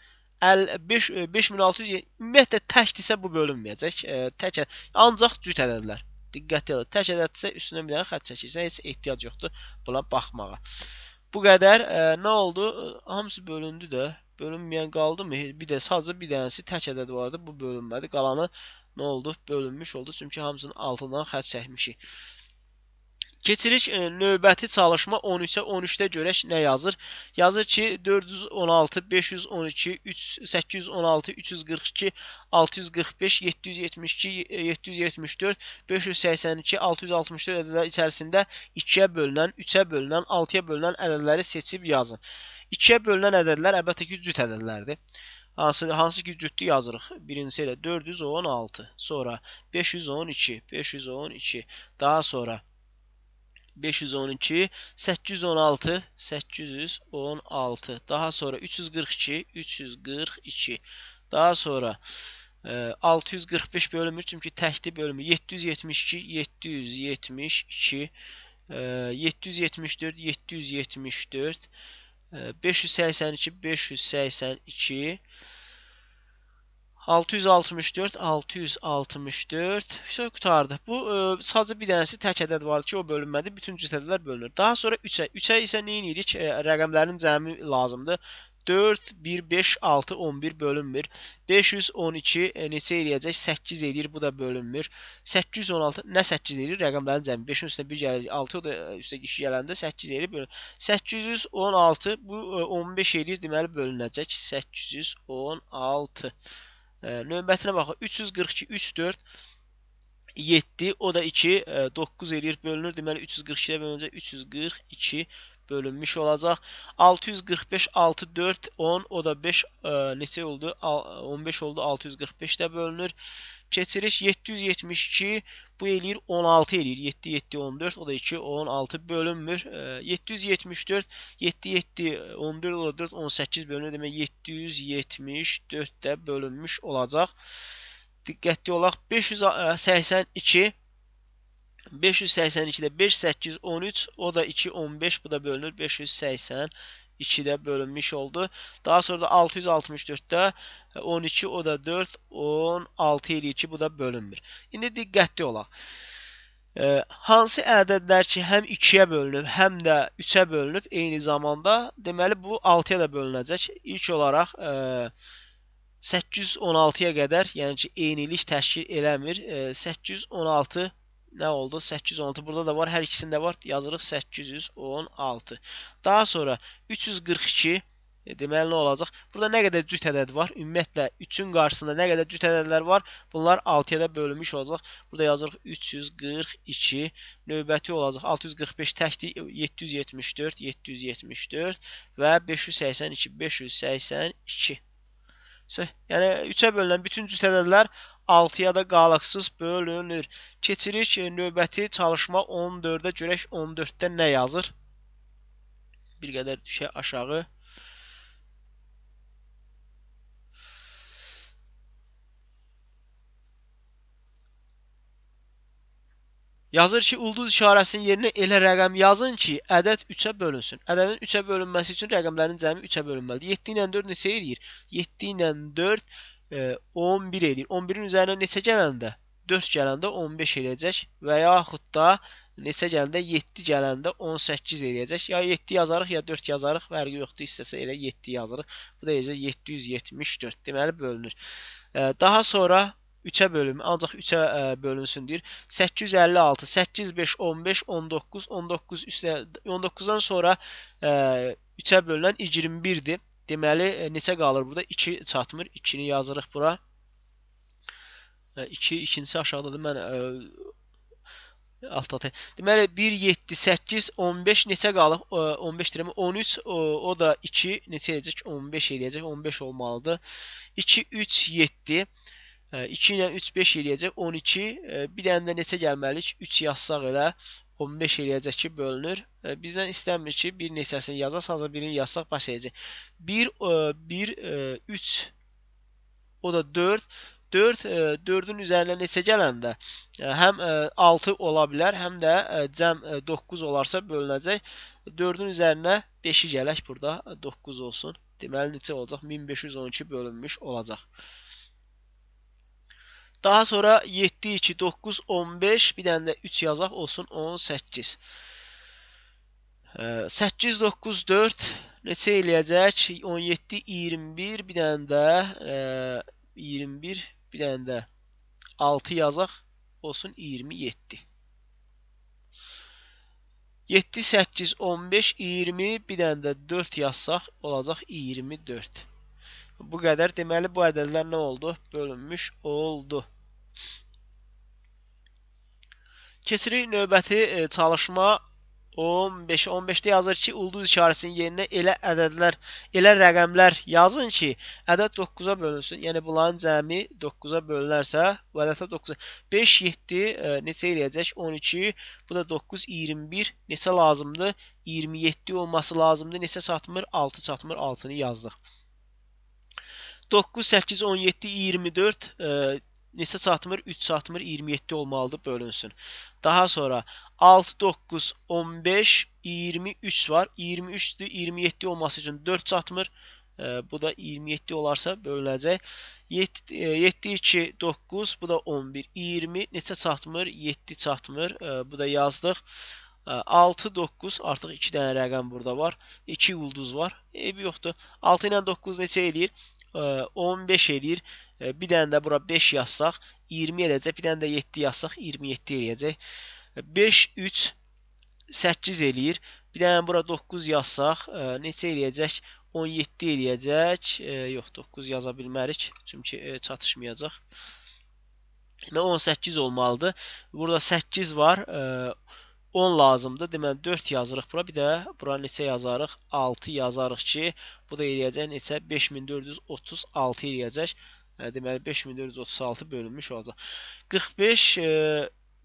5 5600 ümumiyyətlə təkdirsə bu bölünməyəcək. Ə, e, tək ancaq cüt ədədlər. Diqqətli olun. Tək ədəddirsə üstünə bir dənə xətt çəkirsən, heç ehtiyac yoxdur buna baxmağa. Bu qədər ə, e, nə oldu? E, hamısı bölündü də. Bölünməyən qaldı mı? Bir də sadəcə bir dənəsi tək ədəd vardı. Bu bölünmədi. Qalanı nə oldu? Bölünmüş oldu. Çünki hamısının altından xətt çəkmişik. Keçirik e, növbəti çalışma 13-ə 13-də görək nə yazır. Yazır ki 416, 512, 3, 816, 342, 645, 772, 774, 582, 664 ədədlər içərisində 2-yə bölünən, 3-ə bölünən, 6-ya bölünən ədədləri seçib yazın. 2-yə bölünən ədədlər əlbəttə ki cüt ədədlərdir. Hansı, hansı ki cütlü yazırıq? Birincisi ilə 416, sonra 512, 512, daha sonra 512, 816, 816. Daha sonra 342, 342. Daha sonra e, 645 bölümü çünki təkli bölümü 772, 772, e, 774, 774, e, 582, 582 664, 664 isə qutardı. Bu ə, e, sadəcə bir dənəsi tək ədəd vardı ki, o bölünmədi. Bütün cütədlər bölünür. Daha sonra 3-ə, 3-ə isə nə edirik? Ə, e, rəqəmlərin cəmi lazımdır. 4, 1, 5, 6, 11 bölünmür. 512 e, neçə eləyəcək? 8 eləyir, bu da bölünmür. 816 nə 8 eləyir? Rəqəmlərin cəmi 5-in üstünə 1 gəlir, 6 o da üstə 2 gələndə 8 eləyir, bölünür. 816 bu e, 15 eləyir, deməli bölünəcək 816. Növbətinə baxın. 342, 34, 7, o da 2, 9 e, eləyir, bölünür. Deməli, 342-yə bölünəcək 342 bölünmüş olacaq. 645 6 4 10 o da 5 e, neçə oldu? 15 oldu. 645 də bölünür. Keçiriş 772 bu eləyir 16 eləyir. 7 7 14 o da 2 16 bölünmür. E, 774 7 7 11 o da 4 18 bölünür. Demək 774 də bölünmüş olacaq. Diqqətli olaq. 582 582-də 5, 8, 13, o da 2, 15, bu da bölünür. 582-də bölünmüş oldu. Daha sonra da 664-də 12, o da 4, 16 eləyir bu da bölünmür. İndi diqqətli olaq. E, hansı ədədlər ki, həm 2-yə bölünüb, həm də 3-ə bölünüb eyni zamanda, deməli bu 6-ya da bölünəcək. İlk olaraq e, 816-ya qədər, yəni ki, eynilik təşkil eləmir. E, 816 nə oldu? 816. Burada da var. Hər ikisində var. Yazırıq 816. Daha sonra 342 e, deməli nə olacaq? Burada nə qədər cüt ədəd var? Ümumiyyətlə 3-ün qarşısında nə qədər cüt ədədlər var? Bunlar 6-ya da bölünmüş olacaq. Burada yazırıq 342, növbəti olacaq 645 təkdir 774, 774 və 582, 582. Yəni 3-ə bölünən bütün cüt ədədlər 6-ya da qalıqsız bölünür. Keçirik növbəti çalışma 14-də görək 14-də nə yazır? Bir qədər düşə aşağı. Yazır ki, ulduz işarəsinin yerinə elə rəqəm yazın ki, ədəd 3-ə bölünsün. Ədədin 3-ə bölünməsi üçün rəqəmlərin cəmi 3-ə bölünməlidir. 7 ilə 4 neçə eləyir? 7 ilə 4 11 e, eləyir. 11-in üzərinə neçə gələndə? 4 gələndə 15 eləyəcək və yaxud da neçə gələndə 7 gələndə 18 eləyəcək. Ya 7 yazarıq, ya 4 yazarıq. Fərqi yoxdur. İstəsə elə 7 yazırıq. Bu da eləyəcək 774. Deməli bölünür. E, daha sonra 3-ə bölüm, ancaq 3-ə e, bölünsün deyir. 856, 8, 5, 15, 19, 19 üstə 19-dan sonra 3-ə bölünən 21-dir. Deməli, e, neçə qalır burada? 2 çatmır. 2-ni yazırıq bura. 2, e, İki, ikincisi aşağıdadır. Mən e, altı atayım. Deməli, 1, 7, 8, 15 neçə qalıb? 15 deyirəm, 13, o, o da 2 neçə edəcək? 15 eləyəcək, 15 olmalıdır. 2, 3, 7, 2 ilə 3, 5 eləyəcək, 12, bir dənə də neçə gəlməliyik? 3 yazsaq elə, 15 eləyəcək ki, bölünür. E, bizdən istəmir ki, bir neçəsini yazaq, sadəcə birini yazsaq baş edəcək. 1 1 3 o da 4 4 4-ün üzərinə neçə gələndə e, həm 6 e, ola bilər, həm də cəm 9 olarsa bölünəcək. 4-ün üzərinə 5-i gələk burada 9 olsun. Deməli neçə olacaq? 1512 bölünmüş olacaq. Daha sonra 7, 2, 9, 15, bir dənə də 3 yazaq olsun 18. 8, 9, 4 neçə eləyəcək? 17, 21, bir dənə də e, hə, 21, bir dənə də 6 yazaq olsun 27. 7, 8, 15, 20, bir dənə də 4 yazsaq olacaq 24. Bu qədər. Deməli, bu ədədlər nə oldu? Bölünmüş oldu. Keçirik növbəti e, çalışma 15. 15-də yazır ki, ulduz işarəsinin yerinə elə ədədlər, elə rəqəmlər yazın ki, ədəd 9-a bölünsün. Yəni bunların cəmi 9-a bölünərsə, bu ədədə 9 5 7 e, neçə eləyəcək? 12. Bu da 9 21 neçə lazımdır? 27 olması lazımdır. Neçə çatmır? 6 çatmır. 6-nı yazdıq. 9, 8, 17, 24 e, neçə çatmır? 3 çatmır, 27 olmalıdır, bölünsün. Daha sonra 6, 9, 15, 23 var. 23-dür, 27 olması üçün 4 çatmır. E, bu da 27 olarsa bölünəcək. 7, 7, 2, 9, bu da 11, 20. Neçə çatmır? 7 çatmır. E, bu da yazdıq. 6, e, 9, artıq 2 dənə rəqəm burada var. 2 ulduz var. Eybi yoxdur. 6 ilə 9 neçə eləyir? 15 eləyir. Bir dənə də bura 5 yazsaq 20 eləyəcək. Bir dənə də 7 yazsaq 27 eləyəcək. 5 3 8 eləyir. Bir dənə bura 9 yazsaq e, neçə eləyəcək? 17 eləyəcək. E, yox, 9 yaza bilmərik, çünki e, çatışmayacaq. Deməli 18 olmalıdır. Burada 8 var. 18 10 lazımdır. Deməli 4 yazırıq bura. Bir də bura neçə yazarıq? 6 yazarıq ki, bu da eləyəcək neçə? 5436 eləyəcək. Deməli 5436 bölünmüş olacaq. 45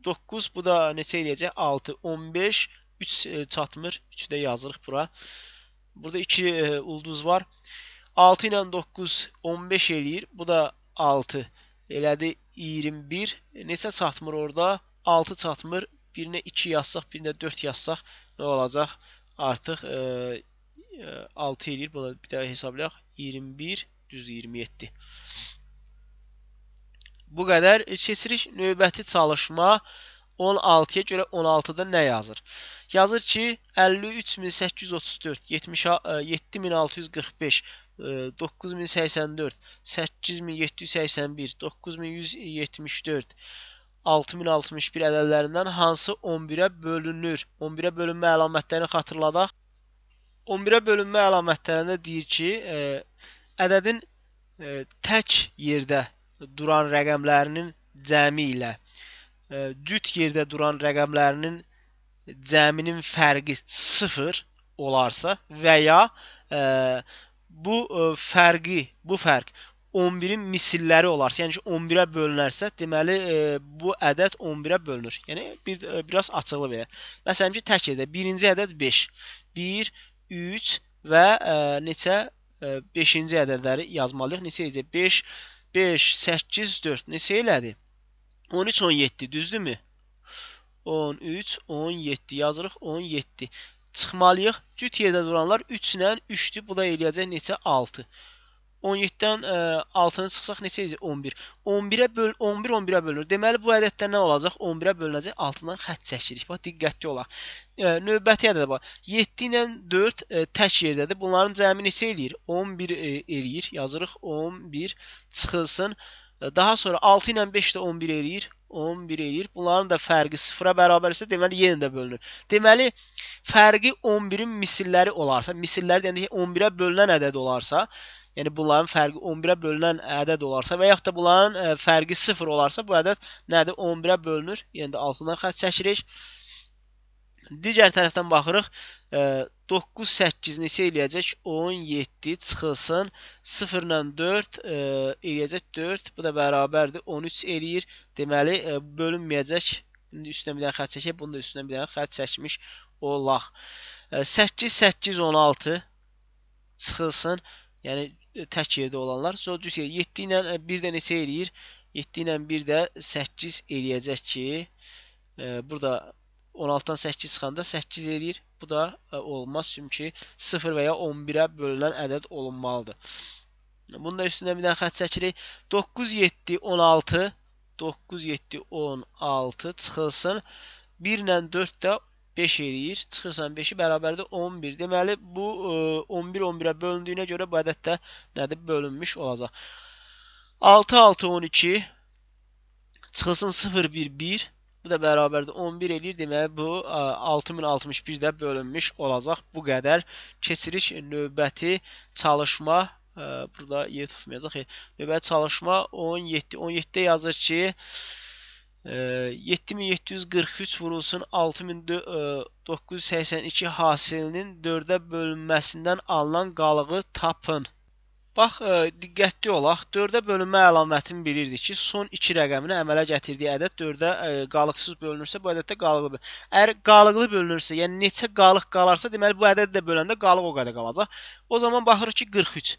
9 e, bu da neçə eləyəcək? 6 15 3 çatmır. 3 də yazırıq bura. Burada 2 e, ulduz var. 6 ilə 9 15 eləyir. Bu da 6 elədi 21. Neçə çatmır orada? 6 çatmır birinə 2 yazsaq, birinə 4 yazsaq nə olacaq? Artıq e, 6 e, eləyir. Bunu bir daha hesablayaq. 21 düz 27. Bu qədər. Keçirik növbəti çalışma. 16-ya görə 16-da nə yazır? Yazır ki, 53834, 7645, 9084, 8781, 9174, 6061 ədədlərindən hansı 11-ə bölünür? 11-ə bölünmə əlamətlərini xatırladaq. 11-ə bölünmə əlamətlərində deyir ki, ə, e, ədədin ə, e, tək yerdə duran rəqəmlərinin cəmi ilə ə, e, cüt yerdə duran rəqəmlərinin cəminin fərqi 0 olarsa və ya ə, bu ə, fərqi, bu fərq 11-in misilləri olarsa, yəni ki 11-ə bölünərsə, deməli e, bu ədəd 11-ə bölünür. Yəni bir e, biraz açıqlıq verək. Məsələn ki tək edə. Birinci ədəd 5. 1, 3 və e, neçə 5-ci e, ədədləri yazmalıyıq. Neçə edəcək? 5, 5, 8, 4. Neçə elədi? 13, 17, düzdürmü? 13, 17 yazırıq. 17. Çıxmalıyıq. Cüt yerdə duranlar 3 ilə 3-dür. Bu da eləyəcək neçə? 6. 17-dən 6-nı e, çıxsaq neçə edəcək? 11. 11-ə böl 11 11-ə bölünür. Deməli bu ədəddə nə olacaq? 11-ə bölünəcək. Altından xətt çəkirik. Bax diqqətli olaq. E, növbəti ədədə bax. 7 ilə 4 e, tək yerdədir. Bunların cəmi neçə eləyir? 11 eləyir. Yazırıq 11 çıxılsın. Daha sonra 6 ilə 5 də 11 eləyir. 11 eləyir. Bunların da fərqi 0-a bərabərsə, deməli yenə də bölünür. Deməli fərqi 11-in misilləri olarsa, misilləri deyəndə 11-ə bölünən ədəd olarsa, yəni bunların fərqi 11-ə bölünən ədəd olarsa və yaxud da bunların ə, e, fərqi 0 olarsa bu ədəd nədir? 11-ə bölünür. Yəni də altından xətt çəkirik. Digər tərəfdən baxırıq. 9 e, 8 neçə eləyəcək? 17 çıxılsın. 0 ilə 4 e, eləyəcək 4. Bu da bərabərdir. 13 eləyir. Deməli e, bölünməyəcək. İndi üstünə bir dənə xətt çəkək. Bunu da üstünə bir dənə xətt çəkmiş olaq. 8 8 16 çıxılsın. Yəni E, tək yerdə olanlar. So düz 7 ilə 1 e, də neçə eləyir? 7 ilə 1 də 8 eləyəcək ki, e, burada 16-dan 8 çıxanda 8 eləyir. Bu da olmaz çünki 0 və ya 11-ə bölünən ədəd olunmalıdır. Bunun da üstündə bir dənə xətt çəkirik. 9, 7, 16, 9, 7, 16 çıxılsın. 1 ilə 4 də 5 eləyir. Çıxırsan 5-i bərabərdə 11. Deməli bu 11 e, 11-ə bölündüyünə görə bu ədəd də nədir? Bölünmüş olacaq. 6 6 12 çıxılsın 0 1 1 Bu da bərabərdə 11 eləyir. Deməli bu 6061 e, də bölünmüş olacaq. Bu qədər keçirik növbəti çalışma e, burada yer tutmayacaq. Növbəti çalışma 17 17-də yazır ki, 7743 vurulsun 6982 hasilinin 4-ə bölünməsindən alınan qalığı tapın. Bax, diqqətli olaq. 4-ə bölünmə əlamətini bilirdik ki, son 2 rəqəmini əmələ gətirdiyi ədəd 4-ə qalıqsız bölünürsə, bu ədəddə qalıqlıdır. Əgər qalıqlı bölünürsə, yəni neçə qalıq qalarsa, deməli bu ədəd də böləndə qalıq o qədər qalacaq. O zaman baxırıq ki, 43.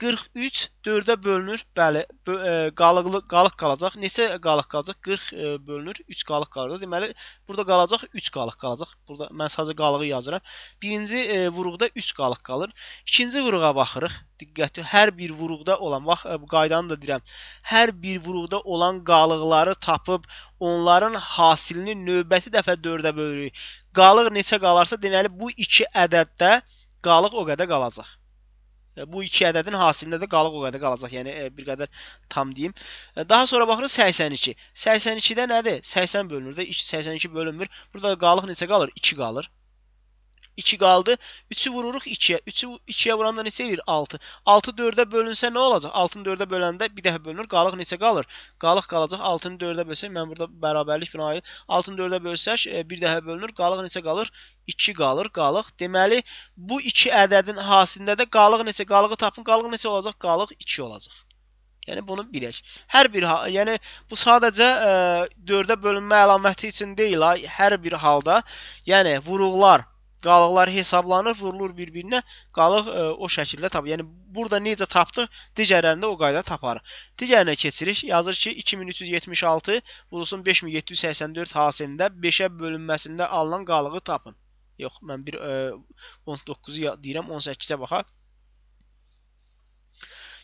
43 4-ə bölünür. Bəli, bö ə, e, qalıqlı qalıq qalacaq. Neçə qalıq qalacaq? 40 ə, e, bölünür, 3 qalıq qalır. Deməli, burada qalacaq 3 qalıq qalacaq. Burada mən sadəcə qalığı yazıram. Birinci ə, e, vuruqda 3 qalıq qalır. İkinci vuruğa baxırıq. Diqqətli, hər bir vuruqda olan, bax bu qaydanı da deyirəm. Hər bir vuruqda olan qalıqları tapıb onların hasilini növbəti dəfə 4-ə bölürük. Qalıq neçə qalarsa, deməli bu 2 ədəddə qalıq o qədər qalacaq. E, bu iki ədədin hasilində də qalıq o qədər qalacaq. Yəni e, bir qədər tam deyim. E, daha sonra baxırıq 82. 82-də nədir? 80 bölünür də. 82 bölünmür. Burada qalıq neçə qalır? 2 qalır. 2 qaldı. 3-ü vururuq 2-yə. 3-ü 2-yə vuranda neçə eləyir? 6. 6 4-ə bölünsə nə olacaq? 6-nı 4-ə böləndə bir dəfə bölünür. Qalıq neçə qalır? Qalıq qalacaq 6-nı 4-ə bölsək, mən burada bərabərlik buna aid. 6-nı 4-ə bölsək, e, bir dəfə bölünür. Qalıq neçə qalır? 2 qalır, qalıq. Deməli, bu 2 ədədin hasində də qalıq neçə? Qalığı tapın. Qalıq neçə olacaq? Qalıq 2 olacaq. Yəni bunu bilək. Hər bir yəni bu sadəcə 4-ə e, bölünmə əlaməti üçün deyil, hər bir halda, yəni vuruqlar qalıqlar hesablanır, vurulur bir-birinə, qalıq ə, e, o şəkildə tapılır. Yəni burada necə tapdıq, digərlərində o qaydada taparıq. Digərinə keçirik. Yazır ki, 2376 vurulsun 5784 hasilində 5-ə bölünməsində alınan qalığı tapın. Yox, mən bir 19-u e, deyirəm, 18-ə baxaq.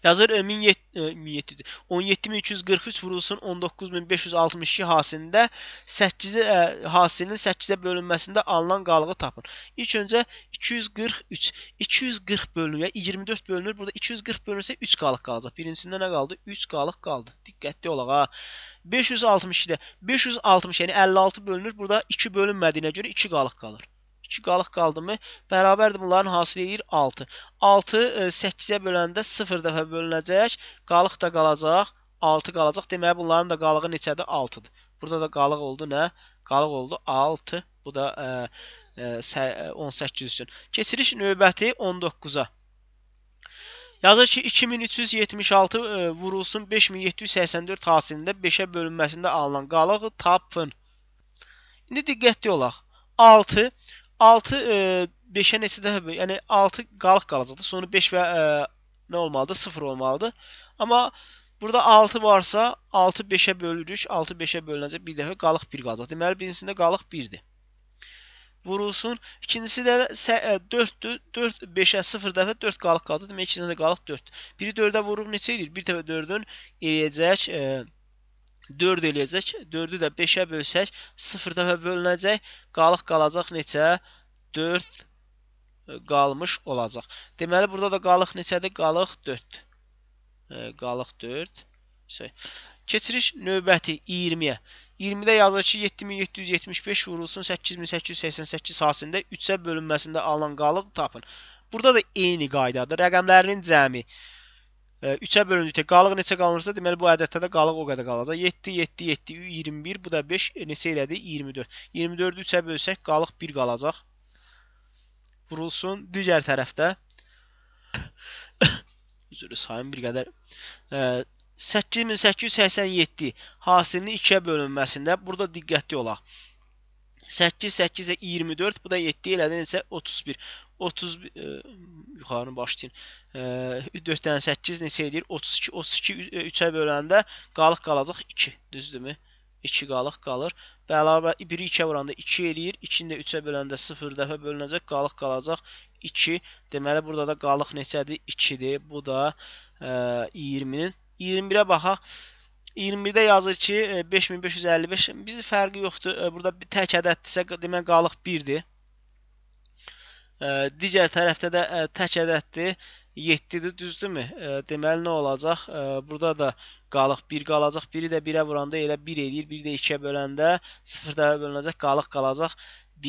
Yazır 1700 e, 17343 e, vurulsun 19562 hasində 8 ə, hasinin 8-ə bölünməsində alınan qalığı tapın. İlk öncə 243 240 bölünür, 24 bölünür. Burada 240 bölünsə 3 qalıq qalacaq. Birincisində nə qaldı? 3 qalıq qaldı. Diqqətli olaq ha. 562-də 560, yəni 56 bölünür. Burada 2 bölünmədiyinə görə 2 qalıq qalır. 2 qalıq qaldımı? Bərabərdir bunların hasili eləyir 6. 6 8-ə böləndə 0 dəfə bölünəcək, qalıq da qalacaq, 6 qalacaq. Deməli bunların da qalığı neçədir? 6-dır. Burada da qalıq oldu nə? Qalıq oldu 6. Bu da ə, ə, 18 üçün. Keçiriş növbəti 19-a. Yazır ki 2376 e, vurulsun 5784 hasilində 5-ə bölünməsində alınan qalığı tapın. İndi diqqətli olaq. 6 6 5-ə neçədə yəni 6 qalıq qalacaqdır. Sonra 5 və ə, e, nə olmalıdır? 0 olmalıdır. Amma burada 6 varsa 6 5-ə bölürük. 6 5-ə bölünəcək bir dəfə qalıq 1 qalacaq. Deməli birincisində qalıq 1-dir. Vurulsun. İkincisi də 4-dür. 4 5-ə 0 dəfə 4 qalıq qalacaq. Demək ikincisində qalıq 4-dür. Biri 4-ə vururuq neçə eləyir? Bir dəfə 4-ün eləyəcək e, 4 eləyəcək. 4-ü də 5-ə bölsək, 0 dəfə bölünəcək. Qalıq qalacaq neçə? 4 qalmış olacaq. Deməli, burada da qalıq neçədir? Qalıq 4. Hə, qalıq 4. Şey. Keçiriş növbəti 20-yə. 20-də yazır ki, 7775 vurulsun 8888 hasində 3-ə bölünməsində alınan qalıq tapın. Burada da eyni qaydadır. Rəqəmlərinin cəmi 7775 3-ə bölündükdə qalıq neçə qalırsa, deməli bu ədəddə də qalıq o qədər qalacaq. 7, 7, 7, 21, bu da 5, e, neçə elədi? 24. 24-ü 3-ə bölsək, qalıq 1 qalacaq. Vurulsun digər tərəfdə. <coughs> Üzrü sayım bir qədər. 8887 hasilinin 2-ə bölünməsində burada diqqətli olaq. 8, 8 24, bu da 7 elədi, necə 31. 30 e, yuxarı başlayın. E, 4-dən 8 neçə eləyir? 32. 32 3-ə böləndə qalıq qalacaq 2, düzdürmü? 2 qalıq qalır. Və əlavə 1-i 2-ə vuranda 2 eləyir. 2-ni də 3-ə böləndə 0 dəfə bölünəcək, qalıq qalacaq 2. Deməli burada da qalıq neçədir? 2-dir. Bu da e, 20-nin. 21-ə baxaq. 21-də yazır ki 5555. E, Biz fərqi yoxdur. E, burada bir tək ədəddirsə demək qalıq 1-dir digər tərəfdə də tək ədəddir. 7-dir, düzdürmü? Deməli nə olacaq? Burada da qalıq 1 qalacaq. Biri də 1-ə vuranda elə 1 eləyir. Biri də 2-yə böləndə 0-də bölünəcək, qalıq qalacaq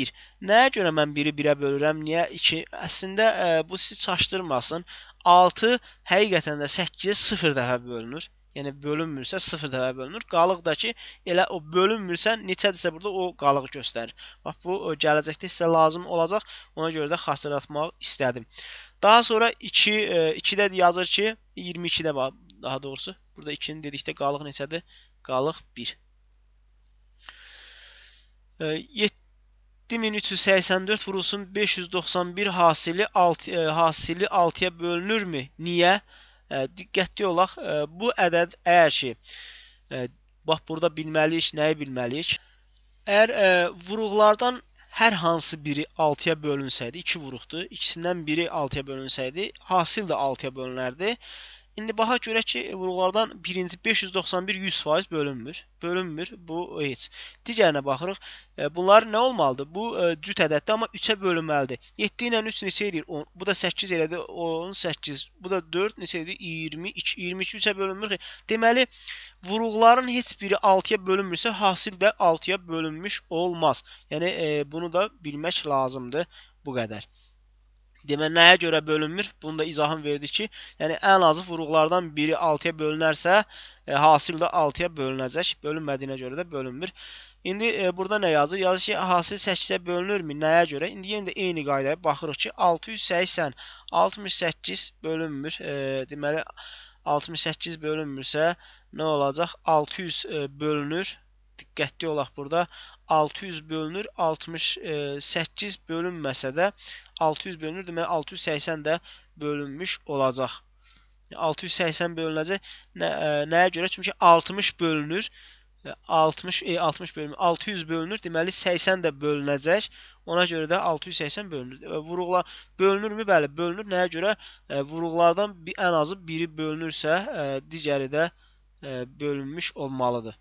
1. Nəyə görə mən 1-i 1-ə bölürəm? Niyə 2? Əslində bu sizi çaşdırmasın. 6 həqiqətən də 8-ə 0 dəfə bölünür yəni bölünmürsə 0 dəfə bölünür. Qalıq da ki, elə o bölünmürsə neçədirsə burada o qalıq göstərir. Bax bu gələcəkdə sizə lazım olacaq. Ona görə də xatırlatmaq istədim. Daha sonra 2 2-də e, yazır ki, 22-də daha doğrusu. Burada 2-ni dedikdə qalıq neçədir? Qalıq 1. 7 7384 vurulsun 591 hasili 6 e, hasili 6-ya bölünürmü? Niyə? diqqətli olaq. Bu ədəd əgər ki bax burada bilməliyik, nəyi bilməliyik? Əgər vuruqlardan hər hansı biri 6-ya bölünsəydi, 2 vuruqdur, ikisindən biri 6-ya bölünsəydi, hasil də 6-ya bölünərdi. İndi baxa görə ki, e, vurğulardan birinci 591 100% bölünmür. Bölünmür. Bu heç. Digərinə baxırıq. E, bunlar nə olmalıdır? Bu e, cüt ədəddir, amma 3-ə bölünməlidir. 7 ilə 3 neçə eləyir? 10. Bu da 8 elədi. 18. Bu da 4 neçə idi? 22. 22 3-ə bölünmür. Deməli, vurğuların heç biri 6-ya bölünmürsə, hasil də 6-ya bölünmüş olmaz. Yəni bunu da bilmək lazımdır bu qədər. Demə nəyə görə bölünmür? Bunu da izahını verdi ki, yəni ən azı vuruqlardan biri 6-ya bölünərsə, e, hasil də 6-ya bölünəcək. Bölünmədiyinə görə də bölünmür. İndi e, burada nə yazır? Yazır ki, hasil 8-ə bölünürmü? Nəyə görə? İndi yenə də eyni qaydaya baxırıq ki, 680 68 bölünmür. E, deməli 68 bölünmürsə nə olacaq? 600 e, bölünür diqqətli olaq burada. 600 bölünür 68 e, bölünməsə də 600 bölünür deməli 680 də bölünmüş olacaq. 680 bölünəcək. Nə, ə, e, nəyə görə? Çünki 60 bölünür. 60 e, 60 bölünür. 600 bölünür. Deməli 80 də bölünəcək. Ona görə də 680 bölünür. E, vuruqlar bölünürmü? Bəli, bölünür. Nəyə görə? E, vuruqlardan bir, ən azı biri bölünürsə, e, digəri də e, bölünmüş olmalıdır.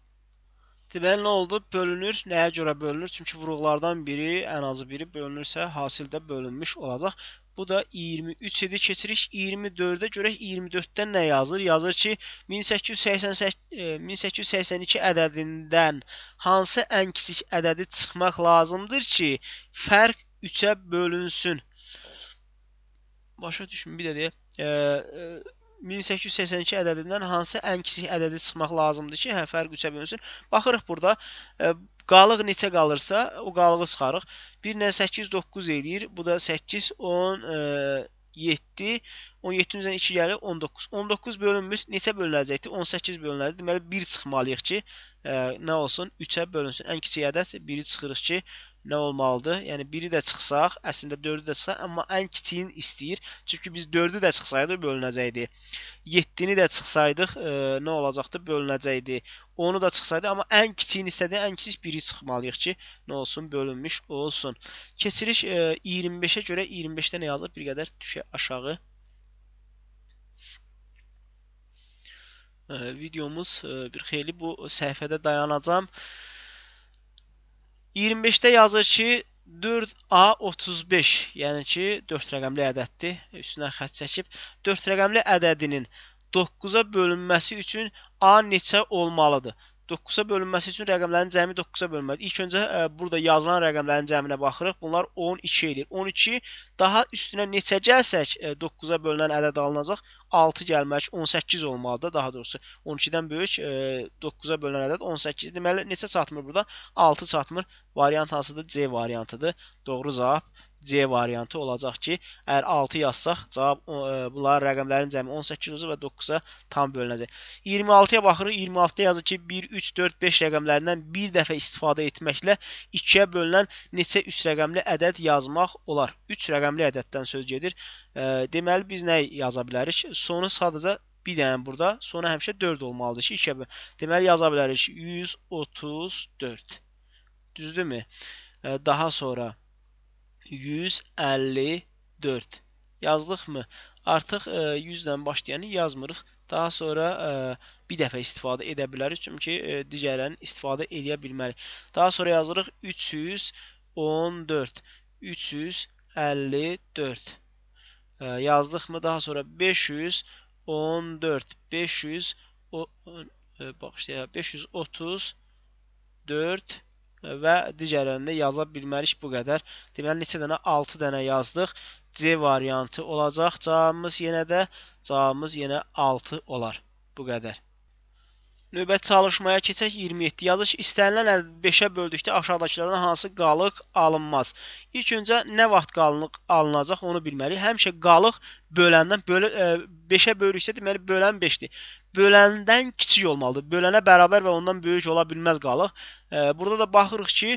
Deməli nə oldu? Bölünür. Nəyə görə bölünür? Çünki vuruqlardan biri, ən azı biri bölünürsə, hasildə bölünmüş olacaq. Bu da 23 idi. Keçirik 24-ə görək 24-dən nə yazır? Yazır ki, 1888 1882 e, ədədindən hansı ən kiçik ədədi çıxmaq lazımdır ki, fərq 3-ə bölünsün? Başa düşün, bir də deyə. E, e, 1882 ədədindən hansı ən kiçik ədədi çıxmaq lazımdır ki, hə, fərq 3-ə bölünsün. Baxırıq burada ə, e, qalıq neçə qalırsa, o qalığı çıxarıq. 1 ilə 8 9 eləyir. Bu da 8 10 ə, 7 17 üzərindən 2 gəlir 19. 19 bölünmür. Neçə bölünəcəkdir? 18 bölünəcəkdir. Deməli 1 çıxmalıyıq ki, ə, e, nə olsun? 3-ə bölünsün. Ən kiçik ədəd 1-i çıxırıq ki, nə olmalıdır? Yəni biri də çıxsaq, əslində 4-ü də çıxsaq, amma ən kiçiyini istəyir. Çünki biz 4-ü də çıxsaydı bölünəcəkdi. 7-ni də çıxsaydıq, ə, e, nə olacaqdı? Bölünəcəkdi. 10-u da çıxsaydı, amma ən kiçiyini istədi, ən kiçik biri çıxmalıyıq ki, nə olsun, bölünmüş olsun. Keçirik ə, 25-ə görə 25-də nə yazılır? Bir qədər düşə aşağı. Ə, e, videomuz ə, e, bir xeyli bu səhifədə dayanacağam. 25-də yazır ki, 4A35, yəni ki, 4 rəqəmli ədəddir. Üstünə xətt çəkib 4 rəqəmli ədədinin 9-a bölünməsi üçün A neçə olmalıdır? 9-a bölünməsi üçün rəqəmlərin cəmi 9-a bölünməlidir. İlk öncə ə, e, burada yazılan rəqəmlərin cəminə baxırıq. Bunlar 12 edir. 12 daha üstünə neçə gəlsək 9-a e, bölünən ədəd alınacaq. 6 gəlmək 18 olmalıdır daha doğrusu. 12-dən böyük 9-a e, bölünən ədəd 18. Deməli neçə çatmır burada? 6 çatmır. Variant hansıdır? C variantıdır. Doğru cavab C variantı olacaq ki, əgər 6 yazsaq, cavab e, bunlar rəqəmlərin cəmi 18 olacaq və 9-a tam bölünəcək. 26-ya baxırıq. 26-da yazır ki, 1, 3, 4, 5 rəqəmlərindən bir dəfə istifadə etməklə 2-yə bölünən neçə 3 rəqəmli ədəd yazmaq olar? 3 rəqəmli ədəddən söz gedir. E, deməli biz nə yaza bilərik? Sonu sadəcə bir dənə burada, sonu həmişə 4 olmalıdır ki, 2-yə bölünən. Deməli yaza bilərik 134. Düzdürmü? E, daha sonra 154 yazdıqmı? Artıq 100-lə e, başlayanı yazmırıq. Daha sonra ə, e, bir dəfə istifadə edə bilərik, çünki ə, e, digərlərini istifadə edə bilmərik. Daha sonra yazırıq 314, 354. Ə, yazdıqmı? Daha sonra 514, 500 o, ə, bağışlaya 534 və digərlərində yaza bilmərik bu qədər. Deməli, neçə dənə? 6 dənə yazdıq. C variantı olacaq. Cavabımız yenə də cavabımız yenə 6 olar. Bu qədər. Növbət çalışmaya keçək 27 yazış. İstənilən ədədi 5-ə böldükdə aşağıdakılardan hansı qalıq alınmaz? İlk öncə nə vaxt qalınlıq alınacaq onu bilməliyik. Həmişə qalıq böləndən bölə, 5-ə e, bölüksə deməli bölən 5-dir böləndən kiçik olmalıdır. Bölənə bərabər və ondan böyük ola bilməz qalıq. Burada da baxırıq ki,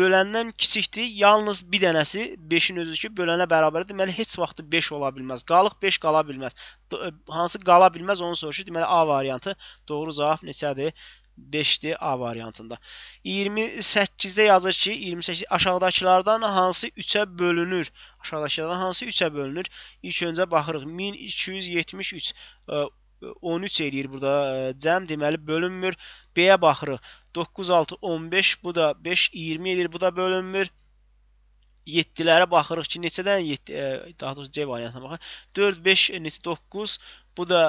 böləndən kiçikdir. Yalnız bir dənəsi 5-in özü ki, bölənə bərabərdir. Deməli heç vaxt 5 ola bilməz. Qalıq 5 qala bilməz. E, hansı qala bilməz onu soruşur. Deməli A variantı doğru cavab neçədir? 5-dir A variantında. 28-də yazır ki, 28 aşağıdakılardan hansı 3-ə bölünür? Aşağıdakılardan hansı 3-ə bölünür? İlk öncə baxırıq. 1273 13 eləyir burada e, cəm deməli bölünmür. B-yə baxırıq. 9 6 15 bu da 5 20 eləyir bu da bölünmür. 7-lərə baxırıq ki, neçədən 7 e, daha doğrusu C variantına baxaq. 4 5 neçə 9 bu da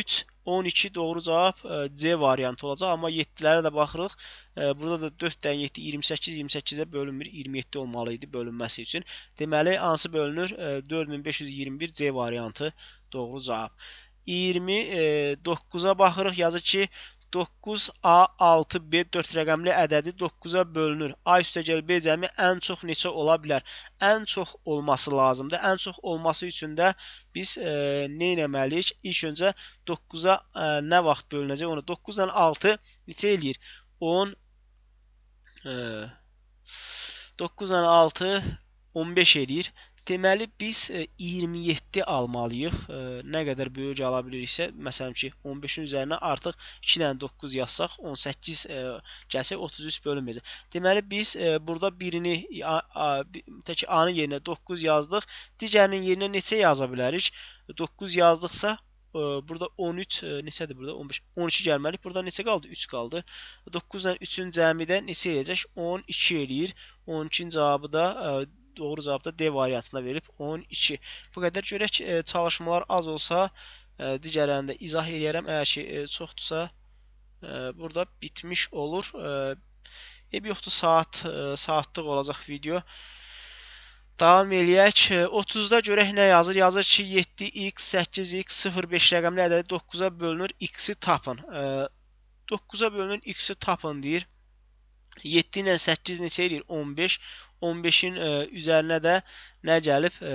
3 12 doğru cavab e, C variantı olacaq, amma 7-lərə də baxırıq. E, burada da 4-dən 7 28 28-ə bölünmür. 27 olmalı idi bölünməsi üçün. Deməli hansı bölünür? E, 4521 C variantı doğru cavab. 29-a e, baxırıq, yazır ki, 9A6B 4 rəqəmli ədədi 9-a bölünür. A üstəgəl B cəmi ən çox neçə ola bilər? Ən çox olması lazımdır. Ən çox olması üçün də biz e, nə eləməliyik? İlk öncə 9-a e, nə vaxt bölünəcək? Onu 9-la 6 neçə eləyir? 10 e, 9-la 6 15 eləyir. Deməli biz 27 e, almalıyıq. E, nə qədər böyük ala biliriksə, məsələn ki 15-in üzərinə artıq 2 dənə 9 yazsaq 18 e, gəlsək 33 bölünməyəcək. Deməli biz burada birini tək A-nın yerinə 9 yazdıq. Digərinin yerinə neçə yaza bilərik? 9 yazdıqsa burada 13 neçədir burada 15 12 gəlməlik. Burada neçə qaldı? 3 qaldı. 9 ilə 3-ün cəmi də neçə eləyəcək? 12 eləyir. 12-ci cavabı da doğru cavabda D variantına verib 12. Bu qədər görək e, çalışmalar az olsa e, digərlərində izah eləyərəm. Əgər ki e, çoxdursa e, burada bitmiş olur. E, eb yoxdur saat e, saatlıq olacaq video. Davam eləyək. 30-da e, görək nə yazır? Yazır ki, 7x, 8x, 05 rəqəmli ədədi 9-a bölünür, x-i tapın. 9-a e, bölünür, x-i tapın deyir. 7 ilə 8 neçə eləyir? 15. 15-in üzərinə də nə gəlib? E,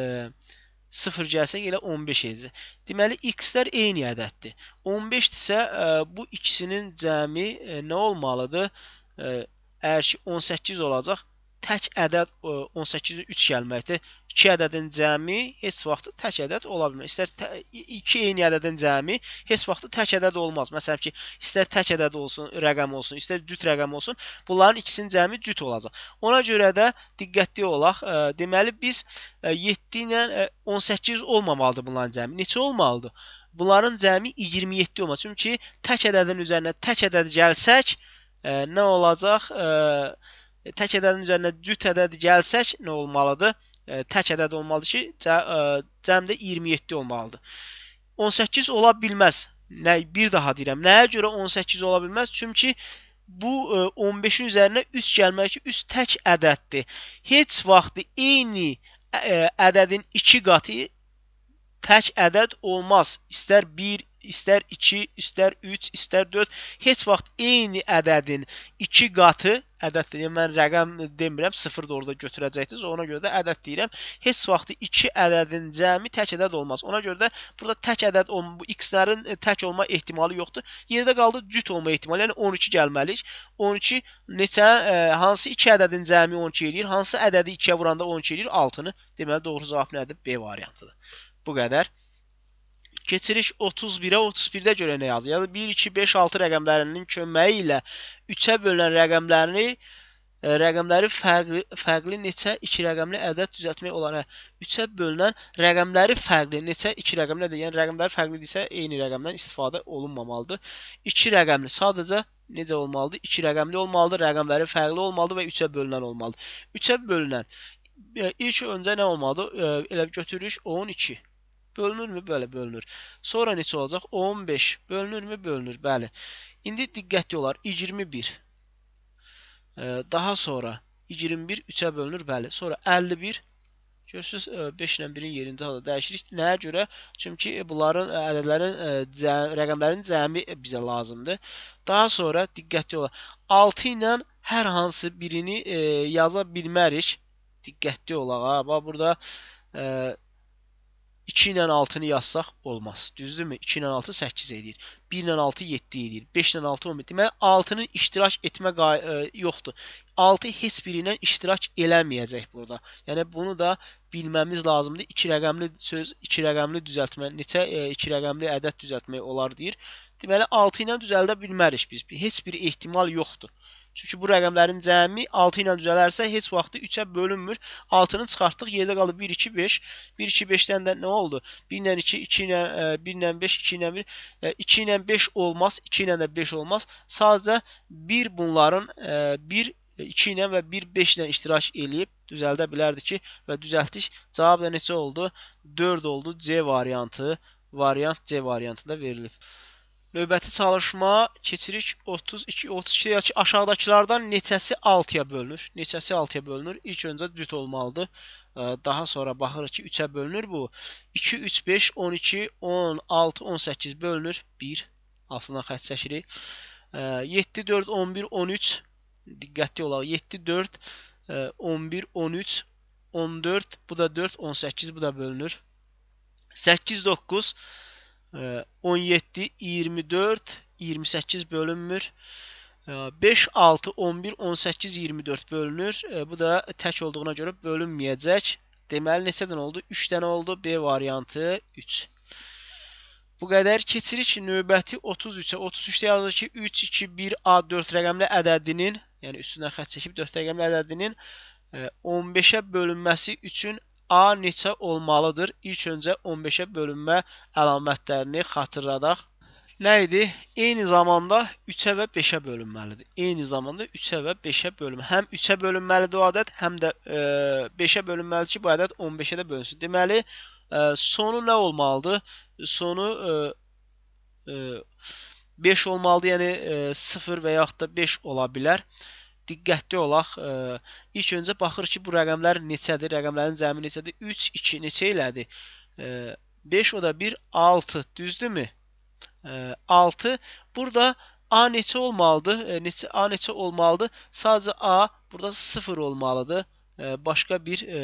0 gəlsə elə 15 edəcək. Deməli x-lər eyni ədəddir. 15-dirsə e, bu ikisinin cəmi e, nə olmalıdır? E, əgər ki 18 olacaq, tək ədəd 18-i e, 3 gəlməkdir. 2 ədədin cəmi heç vaxt tək ədəd ola bilməz. İstər 2 eyni ədədin cəmi heç vaxt tək ədəd olmaz. Məsələn ki, istər tək ədəd olsun, rəqəm olsun, istər cüt rəqəm olsun, bunların ikisinin cəmi cüt olacaq. Ona görə də diqqətli olaq. E, deməli biz 7 e, ilə 18 olmamalıdır bunların cəmi. Neçə olmalıdır? Bunların cəmi 27 olmalı. Çünki tək ədədin üzərinə tək ədəd gəlsək, nə olacaq? Ə, E, tək ədədin üzərinə cüt ədəd gəlsək nə olmalıdır? E, tək ədəd olmalıdır ki, e, cəmdə 27 olmalıdır. 18 ola bilməz. Nə bir daha deyirəm. Nəyə görə 18 ola bilməz? Çünki bu 15-in üzərinə 3 gəlmək ki, 3 tək ədəddir. Heç vaxt eyni ədədin 2 qatı tək ədəd olmaz. İstər 1, istər 2, istər 3, istər 4 heç vaxt eyni ədədin 2 qatı ədəd deyirəm, mən rəqəm demirəm, 0 da orada götürəcəksiniz. Ona görə də ədəd deyirəm. Heç vaxtı 2 ədədin cəmi tək ədəd olmaz. Ona görə də burada tək ədəd bu x-lərin e, tək olma ehtimalı yoxdur. Yerdə qaldı cüt olma ehtimalı, yəni 12 gəlməliyik. 12 neçə ə, e, hansı 2 ədədin cəmi 12 eləyir, hansı ədədi 2-yə vuranda 12 eləyir, 6-nı. Deməli doğru cavab nədir? B variantıdır. Bu qədər. Keçirik 31-ə, 31-də görə nə yazır? Yəni 1, 2, 5, 6 rəqəmlərinin köməyi ilə 3-ə bölünən rəqəmlərini e, rəqəmləri fərqli, fərqli neçə iki rəqəmli ədəd düzəltmək olar. 3-ə bölünən rəqəmləri fərqli neçə iki rəqəmlidir. Yəni rəqəmlər fərqlidirsə eyni rəqəmdən istifadə olunmamalıdır. 2 rəqəmli sadəcə necə olmalıdır? 2 rəqəmli olmalıdır, rəqəmləri fərqli olmalıdır və 3-ə bölünən olmalıdır. 3-ə bölünən e, ilk öncə nə olmalıdır? E, elə götürürük 12 Bölünürmü? Bəli, bölünür. Sonra neçə olacaq? 15. Bölünürmü? Bölünür. Bəli. İndi diqqətli olar. 21. Daha sonra 21 3-ə bölünür. Bəli. Sonra 51. Görürsünüz 5 ilə 1-in yerində hala dəyişirik. Nəyə görə? Çünki e, bunların e, ədədlərin e, cəm, rəqəmlərin cəmi bizə lazımdır. Daha sonra diqqətli olar. 6 ilə hər hansı birini yaza bilmərik. Diqqətli olaq ha. Bax burada 2 ilə 6-nı yazsaq olmaz. Düzdürmü? 2 ilə 6 8 eləyir. 1 ilə 6 7 eləyir. 5 ilə 6 11. Deməli 6-nın iştirak etmə ə, e, yoxdur. 6 heç biri ilə iştirak eləməyəcək burada. Yəni bunu da bilməmiz lazımdır. 2 rəqəmli söz, 2 rəqəmli düzəltmə, neçə 2 e, rəqəmli ədəd düzəltmək olar deyir. Deməli 6 ilə düzəldə bilmərik biz. Heç bir ehtimal yoxdur. Çünki bu rəqəmlərin cəmi 6 ilə düzələrsə heç vaxtı 3-ə bölünmür. 6-nı çıxartdıq, yerdə qalıb 1 2 5. 1 2 5-dən də nə oldu? 1 ilə 2, 2 ilə 1 e, ilə 5, 2 ilə 1, 2 e, ilə 5 olmaz, 2 ilə də 5 olmaz. Sadəcə 1 bunların 1 e, 2 ilə və 1 5 ilə iştirak eləyib düzəldə bilərdi ki və düzəltdik. Cavab da neçə oldu? 4 oldu C variantı. Variant C variantında verilib. Növbəti çalışma keçirik 32 32 aşağıdakılardan neçəsi 6-ya bölünür? Neçəsi 6-ya bölünür? İlk öncə düt olmalıdır. Daha sonra baxırıq ki 3-ə bölünür bu. 2 3 5 12 16 18 bölünür 1. Altından xətt çəkirik. 7 4 11 13 diqqətli olaq. 7 4 11 13 14 bu da 4 18 bu da bölünür. 8 9 17, 24, 28 bölünmür. 5, 6, 11, 18, 24 bölünür. Bu da tək olduğuna görə bölünməyəcək. Deməli, neçədən oldu? 3 dənə oldu. B variantı 3. Bu qədər keçirik növbəti 33-ə. 33-də yazılır ki, 3, 2, 1, A 4 rəqəmli ədədinin, yəni üstündən xətt çəkib 4 rəqəmli ədədinin 15-ə e, bölünməsi üçün A neçə olmalıdır? İlk öncə 15-ə bölünmə əlamətlərini xatırladaq. Nə idi? Eyni zamanda 3-ə və 5-ə bölünməlidir. Eyni zamanda 3-ə və 5-ə bölünmə. Həm 3-ə bölünməlidir o ədəd, həm də 5-ə e, bölünməlidir ki, bu ədəd 15-ə də bölünsün. Deməli, e, sonu nə olmalıdır? Sonu 5 e, olmalıdır, yəni 0 və yaxud da 5 ola bilər diqqətli olaq. E, ilk öncə baxır ki, bu rəqəmlər neçədir? Rəqəmlərin cəmi neçədir? 3 2 neçə elədi? E, 5 o da 1 6, düzdürmü? E, 6. Burada A neçə olmalıdır? E, neçə A neçə olmalıdır? Sadəcə A burada 0 olmalıdır. E, başqa bir e,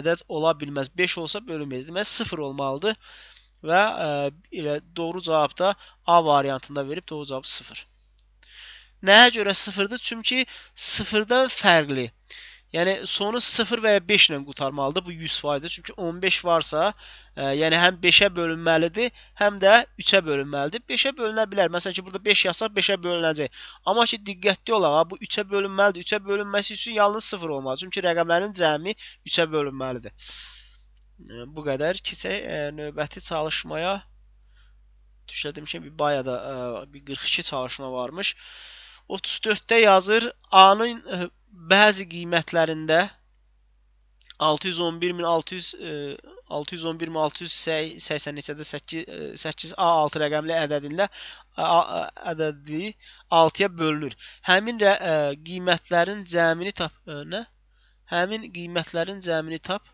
ədəd ola bilməz. 5 olsa bölünməz. Deməli 0 olmalıdır və e, elə doğru cavab da A variantında verib doğru cavab 0. Nəyə görə sıfırdır? Çünki sıfırdan fərqli. Yəni sonu 0 və ya 5 ilə qurtarmalıdır. Bu 100%-dir. Çünki 15 varsa, e, yəni həm 5-ə bölünməlidir, həm də 3-ə bölünməlidir. 5-ə bölünə bilər. Məsələn ki, burada 5 yazsaq 5-ə bölünəcək. Amma ki, diqqətli olaq, bu 3-ə bölünməlidir. 3-ə bölünməsi üçün yalnız 0 olmalı. Çünki rəqəmlərin cəmi 3-ə bölünməlidir. E, bu qədər. Keçək e, növbəti çalışmaya. Düşlədim ki, bir bayada e, bir 42 çalışma varmış. 34-də yazır A-nın e, bəzi qiymətlərində 611600 611680 neçədə 8 8 A6 rəqəmli ədədində ədədi 6-ya bölünür. Həmin ə, e, qiymətlərin cəmini tap ə, e, nə? Həmin qiymətlərin cəmini tap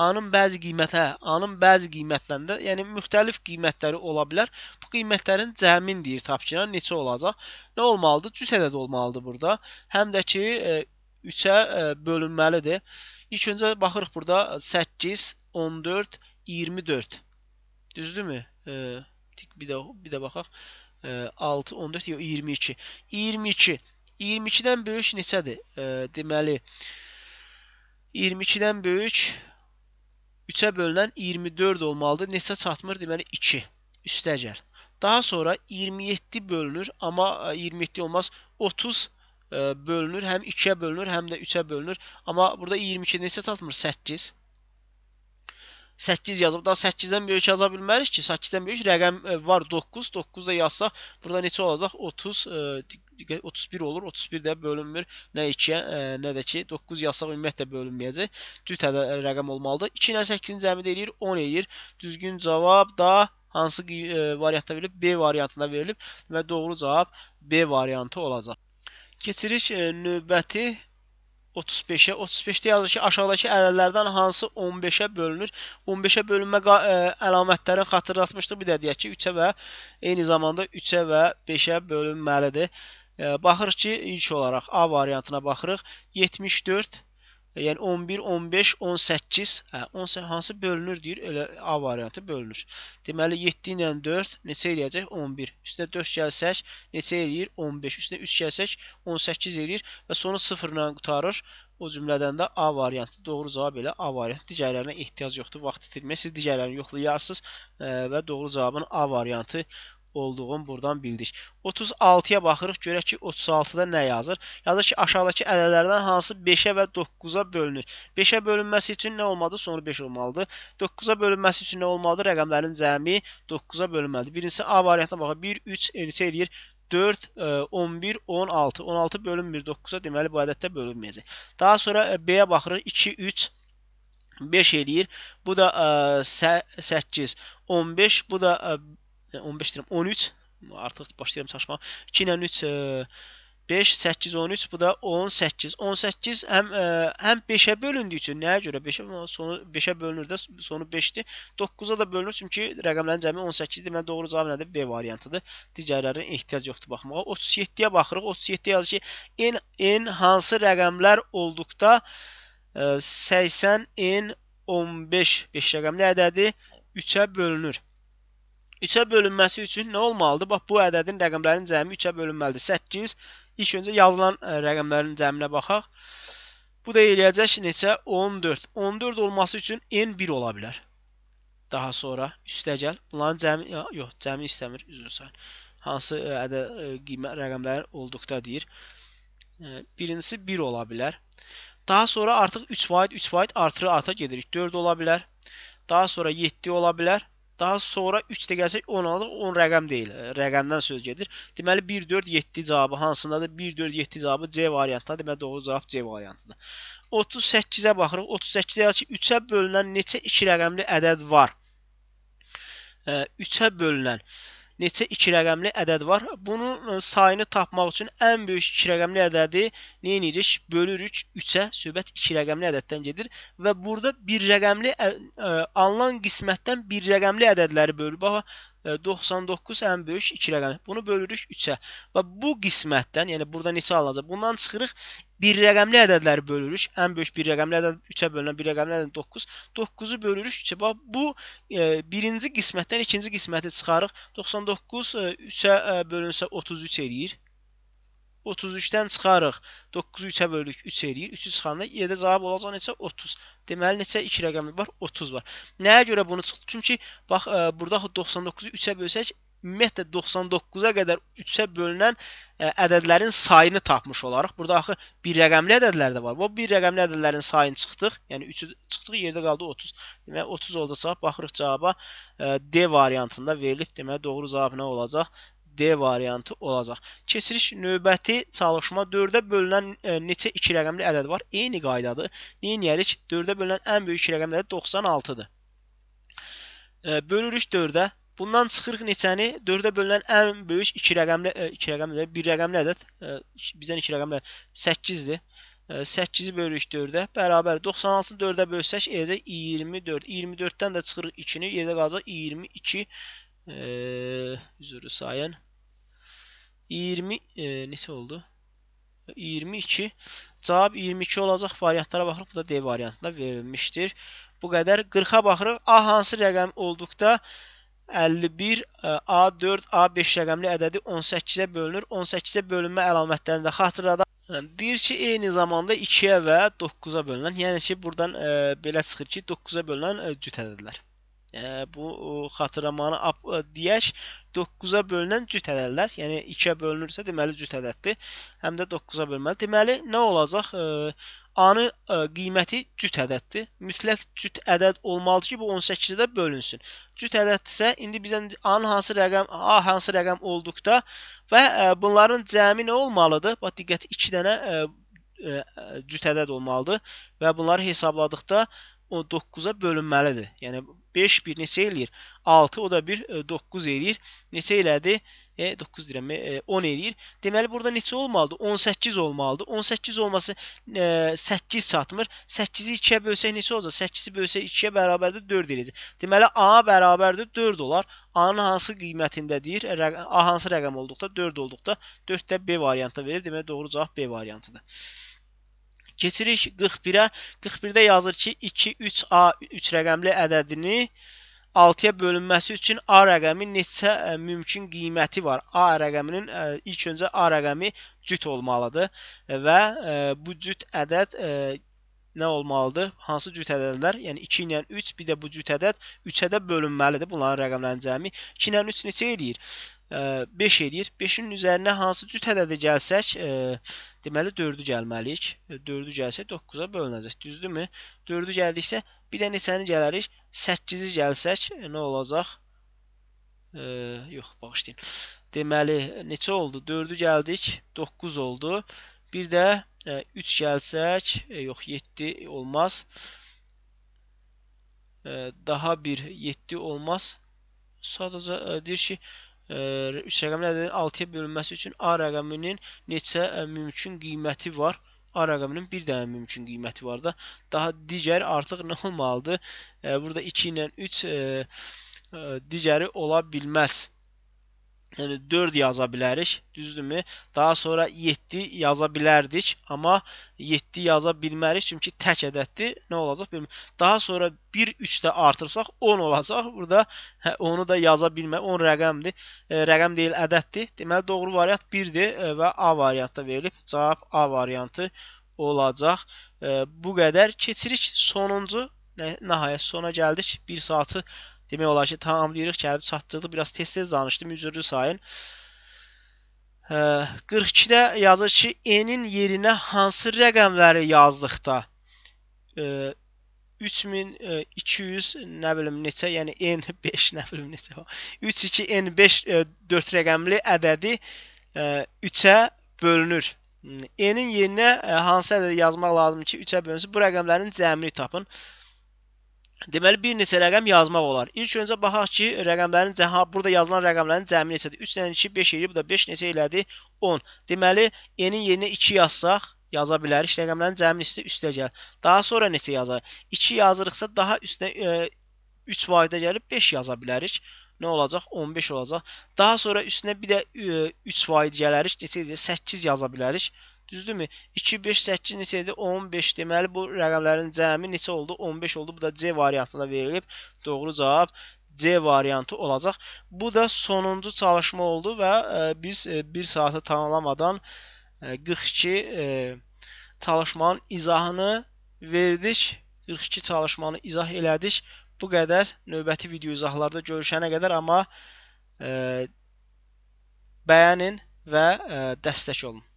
anın bəzi qiymətə, anın bəzi qiymətləndə, yəni müxtəlif qiymətləri ola bilər. Bu qiymətlərin cəmin deyir tapkinan neçə olacaq? Nə olmalıdır? Cüt ədəd olmalıdır burada. Həm də ki 3-ə e, e, bölünməlidir. İlk öncə baxırıq burada 8, 14, 24. Düzdürmü? E, bir də bir də baxaq. E, 6, 14, yox 22. 22. 22-dən böyük neçədir? E, deməli 22-dən böyük 3-ə bölünən 24 olmalıdır. Neçə çatmır? Deməli 2. Üstə gəl. Daha sonra 27 bölünür, amma 27 e, olmaz. 30 e, bölünür, həm 2-yə bölünür, həm də 3-ə bölünür. Amma burada 22 neçə çatmır? 8. 8 yazıb. Daha 8-dən böyük yaza bilmərik ki, 8-dən böyük rəqəm e, var 9. 9 da yazsaq burada neçə olacaq? 30 31 olur. 31 də bölünmür. Nə 2-yə, e, nə də ki 9 yazsaq ümumiyyətlə bölünməyəcək. Cütədə rəqəm olmalıdır. 2 ilə 8-in cəmi deyir 10 eləyir. Düzgün cavab da hansı e, variantda verilib? B variantında verilib və doğru cavab B variantı olacaq. Keçirik e, növbəti 35-ə. 35-də yazır ki, aşağıdakı ədədlərdən hansı 15-ə bölünür? 15-ə bölünmə ə, e, əlamətlərini xatırlatmışdıq. Bir də deyək ki, 3-ə və eyni zamanda 3-ə və 5-ə bölünməlidir. Baxırıq ki, ilk olaraq A variantına baxırıq. 74, e, yəni 11, 15, 18, hə, 18 hansı bölünür deyir, elə A variantı bölünür. Deməli 7 ilə 4 neçə eləyəcək? 11. Üstə 4 gəlsək, neçə eləyir? 15. Üstə 3 gəlsək, 18 eləyir və sonu 0 ilə qutarır. O cümlədən də A variantı doğru cavab elə A variantı digərlərinə ehtiyac yoxdur. Vaxt itirmək siz digərlərini yoxlayarsınız e, və doğru cavabın A variantı olduğunu buradan bildik. 36-ya baxırıq, görək ki, 36-da nə yazır? Yazır ki, aşağıdakı ədədlərdən hansı 5-ə və 9-a bölünür? 5-ə bölünməsi üçün nə olmalı? Sonra 5 olmalıdır. 9-a bölünməsi üçün nə olmalıdır? Rəqəmlərin cəmi 9-a bölünməlidir. Birincisi A variantına baxaq. 1, 3 elçə eləyir. 4, 11, 16. 16 bölünmür 9-a, deməli bu ədəddə bölünməyəcək. Daha sonra e, B-yə baxırıq. 2, 3, 5 eləyir. Bu da ə, 8, 15. Bu da ə, e, 15 deyirəm 13 artıq başlayıram çalışmağa. 2 ilə 3 5 8 13 bu da 18. 18 həm ə, e, həm 5-ə bölündüyü üçün nəyə görə 5-ə sonu 5-ə bölünür də sonu 5-dir. 9-a da bölünür çünki rəqəmlərin cəmi 18-dir. Deməli doğru cavab nədir? B variantıdır. Digərlərinə ehtiyac yoxdur baxmağa. 37-yə baxırıq. 37 yazır ki, n n hansı rəqəmlər olduqda ə, 80 n 15 5 rəqəmli ədədi 3-ə bölünür. 3-ə bölünməsi üçün nə olmalıdır? Bax bu ədədin rəqəmlərin cəmi 3-ə bölünməlidir. 8 ilk öncə yazılan e, rəqəmlərin cəminə baxaq. Bu da eləyəcək neçə? 14. 14 olması üçün n 1 ola bilər. Daha sonra üstə gəl. Bunların cəmi yox, cəmi istəmir üzr sayın. Hansı e, ədəd e, qiymət rəqəmləri olduqda deyir. Birincisi 1 ola bilər. Daha sonra artıq 3 vaid 3 vaid artırı arta gedirik. 4 ola bilər. Daha sonra 7 ola bilər. Daha sonra 3 də gəlsək 10 aldıq. 10 rəqəm deyil. E, rəqəmdən söz gedir. Deməli 1 4 7 cavabı hansındadır? 1 4 7 cavabı C variantındadır. Deməli doğru cavab C variantındadır. 38-ə baxırıq. 38-də yazır ki, 3-ə bölünən neçə 2 rəqəmli ədəd var? 3-ə e, bölünən neçə 2 rəqəmli ədəd var. Bunun e, sayını tapmaq üçün ən böyük 2 rəqəmli ədədi nə edirik? Bölürük 3-ə, söhbət 2 rəqəmli ədəddən gedir və burada bir rəqəmli e, e, alınan qismətdən bir rəqəmli ədədləri bölürük. Bax, 99 ən böyük 2 rəqəmi. Bunu bölürük 3-ə və bu qismətdən, yəni burada neçə alınacaq? Bundan çıxırıq bir rəqəmli ədədləri bölürük. Ən böyük bir rəqəmli ədəd 3-ə bölünən bir rəqəmli ədəd 9. 9-u bölürük 3-ə. Bax bu e, birinci qismətdən ikinci qisməti çıxarıq. 99 e, 3-ə e, bölünsə 33 eləyir. 33-dən çıxarıq. 9-u 3-ə bölük 3 eləyir. 3-ü çıxanda yerdə cavab olacaq neçə? 30. Deməli neçə 2 rəqəmi var? 30 var. Nəyə görə bunu çıxdı? Çünki bax ə, e, burada 99-u 3-ə bölsək ümumiyyətlə 99-a qədər 3-ə bölünən ə, e, ədədlərin sayını tapmış olarıq. Burada axı bir rəqəmli ədədlər də var. Bu bir rəqəmli ədədlərin sayını çıxdıq. Yəni 3-ü çıxdıq, yerdə qaldı 30. Deməli 30 olacaq. Baxırıq cavaba ə, e, D variantında verilib. Deməli doğru cavab nə olacaq? D variantı olacaq. Keçiriş növbəti çalışma 4-ə bölünən e, neçə 2 rəqəmli ədəd var? Eyni qaydadır. Neyiniyərik? 4-ə bölünən ən böyük 2 rəqəmli ədəd 96-dır. E, bölürük 4-ə. Bundan çıxırıq neçəni? 4-ə bölünən ən böyük 2 rəqəmli 2 e, rəqəmli 1 rəqəmli ədəd e, bizdən 2 rəqəmli 8-dir. 8-i e, bölürük 4-ə bərabər 96-ı 4-ə bölsək eləcək 24. 24-dən də çıxırıq 2-ni, yerdə qalacaq 22 e, üzürü sayən 20 e, neçə oldu? 22. Cavab 22 olacaq. Variantlara baxırıq. Bu da D variantında verilmişdir. Bu qədər. 40-a baxırıq. A hansı rəqəm olduqda 51, A4, A5 rəqəmli ədədi 18-ə bölünür. 18-ə bölünmə əlamətlərini də xatırladaq. Deyir ki, eyni zamanda 2-yə və 9-a bölünən, yəni ki, buradan ə, e, belə çıxır ki, 9-a bölünən ə, e, cüt ədədlər e, bu xatırlamanı e, deyək 9-a bölünən cüt ədədlər, yəni 2-yə bölünürsə deməli cüt ədəddir. Həm də 9-a bölməli. Deməli nə olacaq? E, A-nın e, qiyməti cüt ədəddir. Mütləq cüt ədəd olmalıdır ki, bu 18-də bölünsün. Cüt ədəddirsə, indi bizə A-nın hansı rəqəm, A hansı rəqəm olduqda və ə, e, bunların cəmi nə olmalıdır? Bax diqqət 2 dənə ə, ə, cüt ədəd olmalıdır və bunları hesabladıqda 9-a bölünməlidir. Yəni 5 1 neçə eləyir? 6 o da 1 9 eləyir. Neçə elədi? E, 9 deyirəm, e, 10 eləyir. Deməli burada neçə olmalıdır? 18 olmalıdır. 18 olması e, 8 çatmır. 8-i 2-yə bölsək neçə olacaq? 8-i bölsək 2-yə bərabərdir 4 eləyəcək. Deməli A bərabərdir 4 olar. A-nın hansı qiymətindədir? A hansı rəqəm olduqda? 4 olduqda 4 də B variantı verir. Deməli doğru cavab B variantıdır. Keçirik 41-ə. 41-də yazır ki, 2, 3A 3 rəqəmli ədədini 6-ya bölünməsi üçün A rəqəmi neçə ə, e, mümkün qiyməti var? A rəqəminin ə, e, ilk öncə A rəqəmi cüt olmalıdır və ə, e, bu cüt ədəd ə, nə olmalıdır? Hansı cüt ədədlər? Yəni 2 ilə 3, bir də bu cüt ədəd 3-ə də bölünməlidir bunların rəqəmlərin cəmi. 2 ilə 3 neçə eləyir? 5 eləyir. 5-in üzərinə hansı cüt ədədi gəlsək, ə, deməli 4-ü gəlməliyik. 4-ü gəlsə 9-a bölünəcək, düzdürmü? 4-ü gəldiksə bir də neçəni gələrik? 8-i gəlsək e, nə olacaq? Ə, yox, bağışlayın. Deməli neçə oldu? 4-ü gəldik, 9 oldu. Bir də ə, e, 3 gəlsək, ə, e, yox 7 olmaz. Ə, daha bir 7 olmaz. Sadəcə ə, deyir ki, 3 rəqəmi nədir? 6-ya bölünməsi üçün A rəqəminin neçə e, mümkün qiyməti var? A rəqəminin bir dənə mümkün qiyməti var da. Daha digər artıq nə olmalıdır? E, burada 2 ilə 3 e, digəri ola bilməz yəni 4 yaza bilərik, düzdürmü? Daha sonra 7 yaza bilərdik, amma 7 yaza bilmərik çünki tək ədəddir. Nə olacaq bilmirəm. Daha sonra 1 3-də artırsaq 10 olacaq. Burada hə, onu da yaza bilmə 10 rəqəmdir. E, rəqəm deyil, ədəddir. Deməli doğru variant 1-dir e, və A variantı verilib. Cavab A variantı olacaq. E, bu qədər keçirik sonuncu nəhayət sona gəldik. 1 saatı Demək olar ki, tamamlayırıq, gəlib çatdırdıq. Biraz tez-tez danışdım, üzrlü sayın. 42-də hə, yazır ki, n-in yerinə hansı rəqəmləri yazdıqda 3200 e, e, nə bilim neçə, yəni n5 <laughs> nə bilim neçə var. 32 n5 4 rəqəmli ədədi 3-ə e, bölünür. n-in yerinə hansı ədədi yazmaq lazımdır ki, 3-ə bölünsün? Bu rəqəmlərin cəmini tapın. Deməli bir neçə rəqəm yazmaq olar. İlk öncə baxaq ki, rəqəmlərin cəha burada yazılan rəqəmlərin cəmi neçədir? 3 dənə 2 5 eləyir, bu da 5 neçə elədi? 10. Deməli n-in yerinə 2 yazsaq yaza bilərik. Rəqəmlərin cəmi neçəsi üstə gəlir. Daha sonra neçə yazarıq? 2 yazırıqsa daha üstə e, 3 vahida gəlib 5 yaza bilərik. Nə olacaq? 15 olacaq. Daha sonra üstünə bir də e, 3 vahid gələrik. Neçə edəcək? 8 yaza bilərik. Düzdürmü? 2, 5, 8 neçə idi? 15. Deməli bu rəqəmlərin cəmi neçə oldu? 15 oldu. Bu da C variantında verilib. Doğru cavab C variantı olacaq. Bu da sonuncu çalışma oldu və ə, e, biz ə, e, 1 saatı tamamlamadan ə, 42 ə, çalışmanın izahını verdik. 42 çalışmanı izah elədik. Bu qədər növbəti video izahlarda görüşənə qədər amma ə, e, bəyənin və ə, dəstək olun.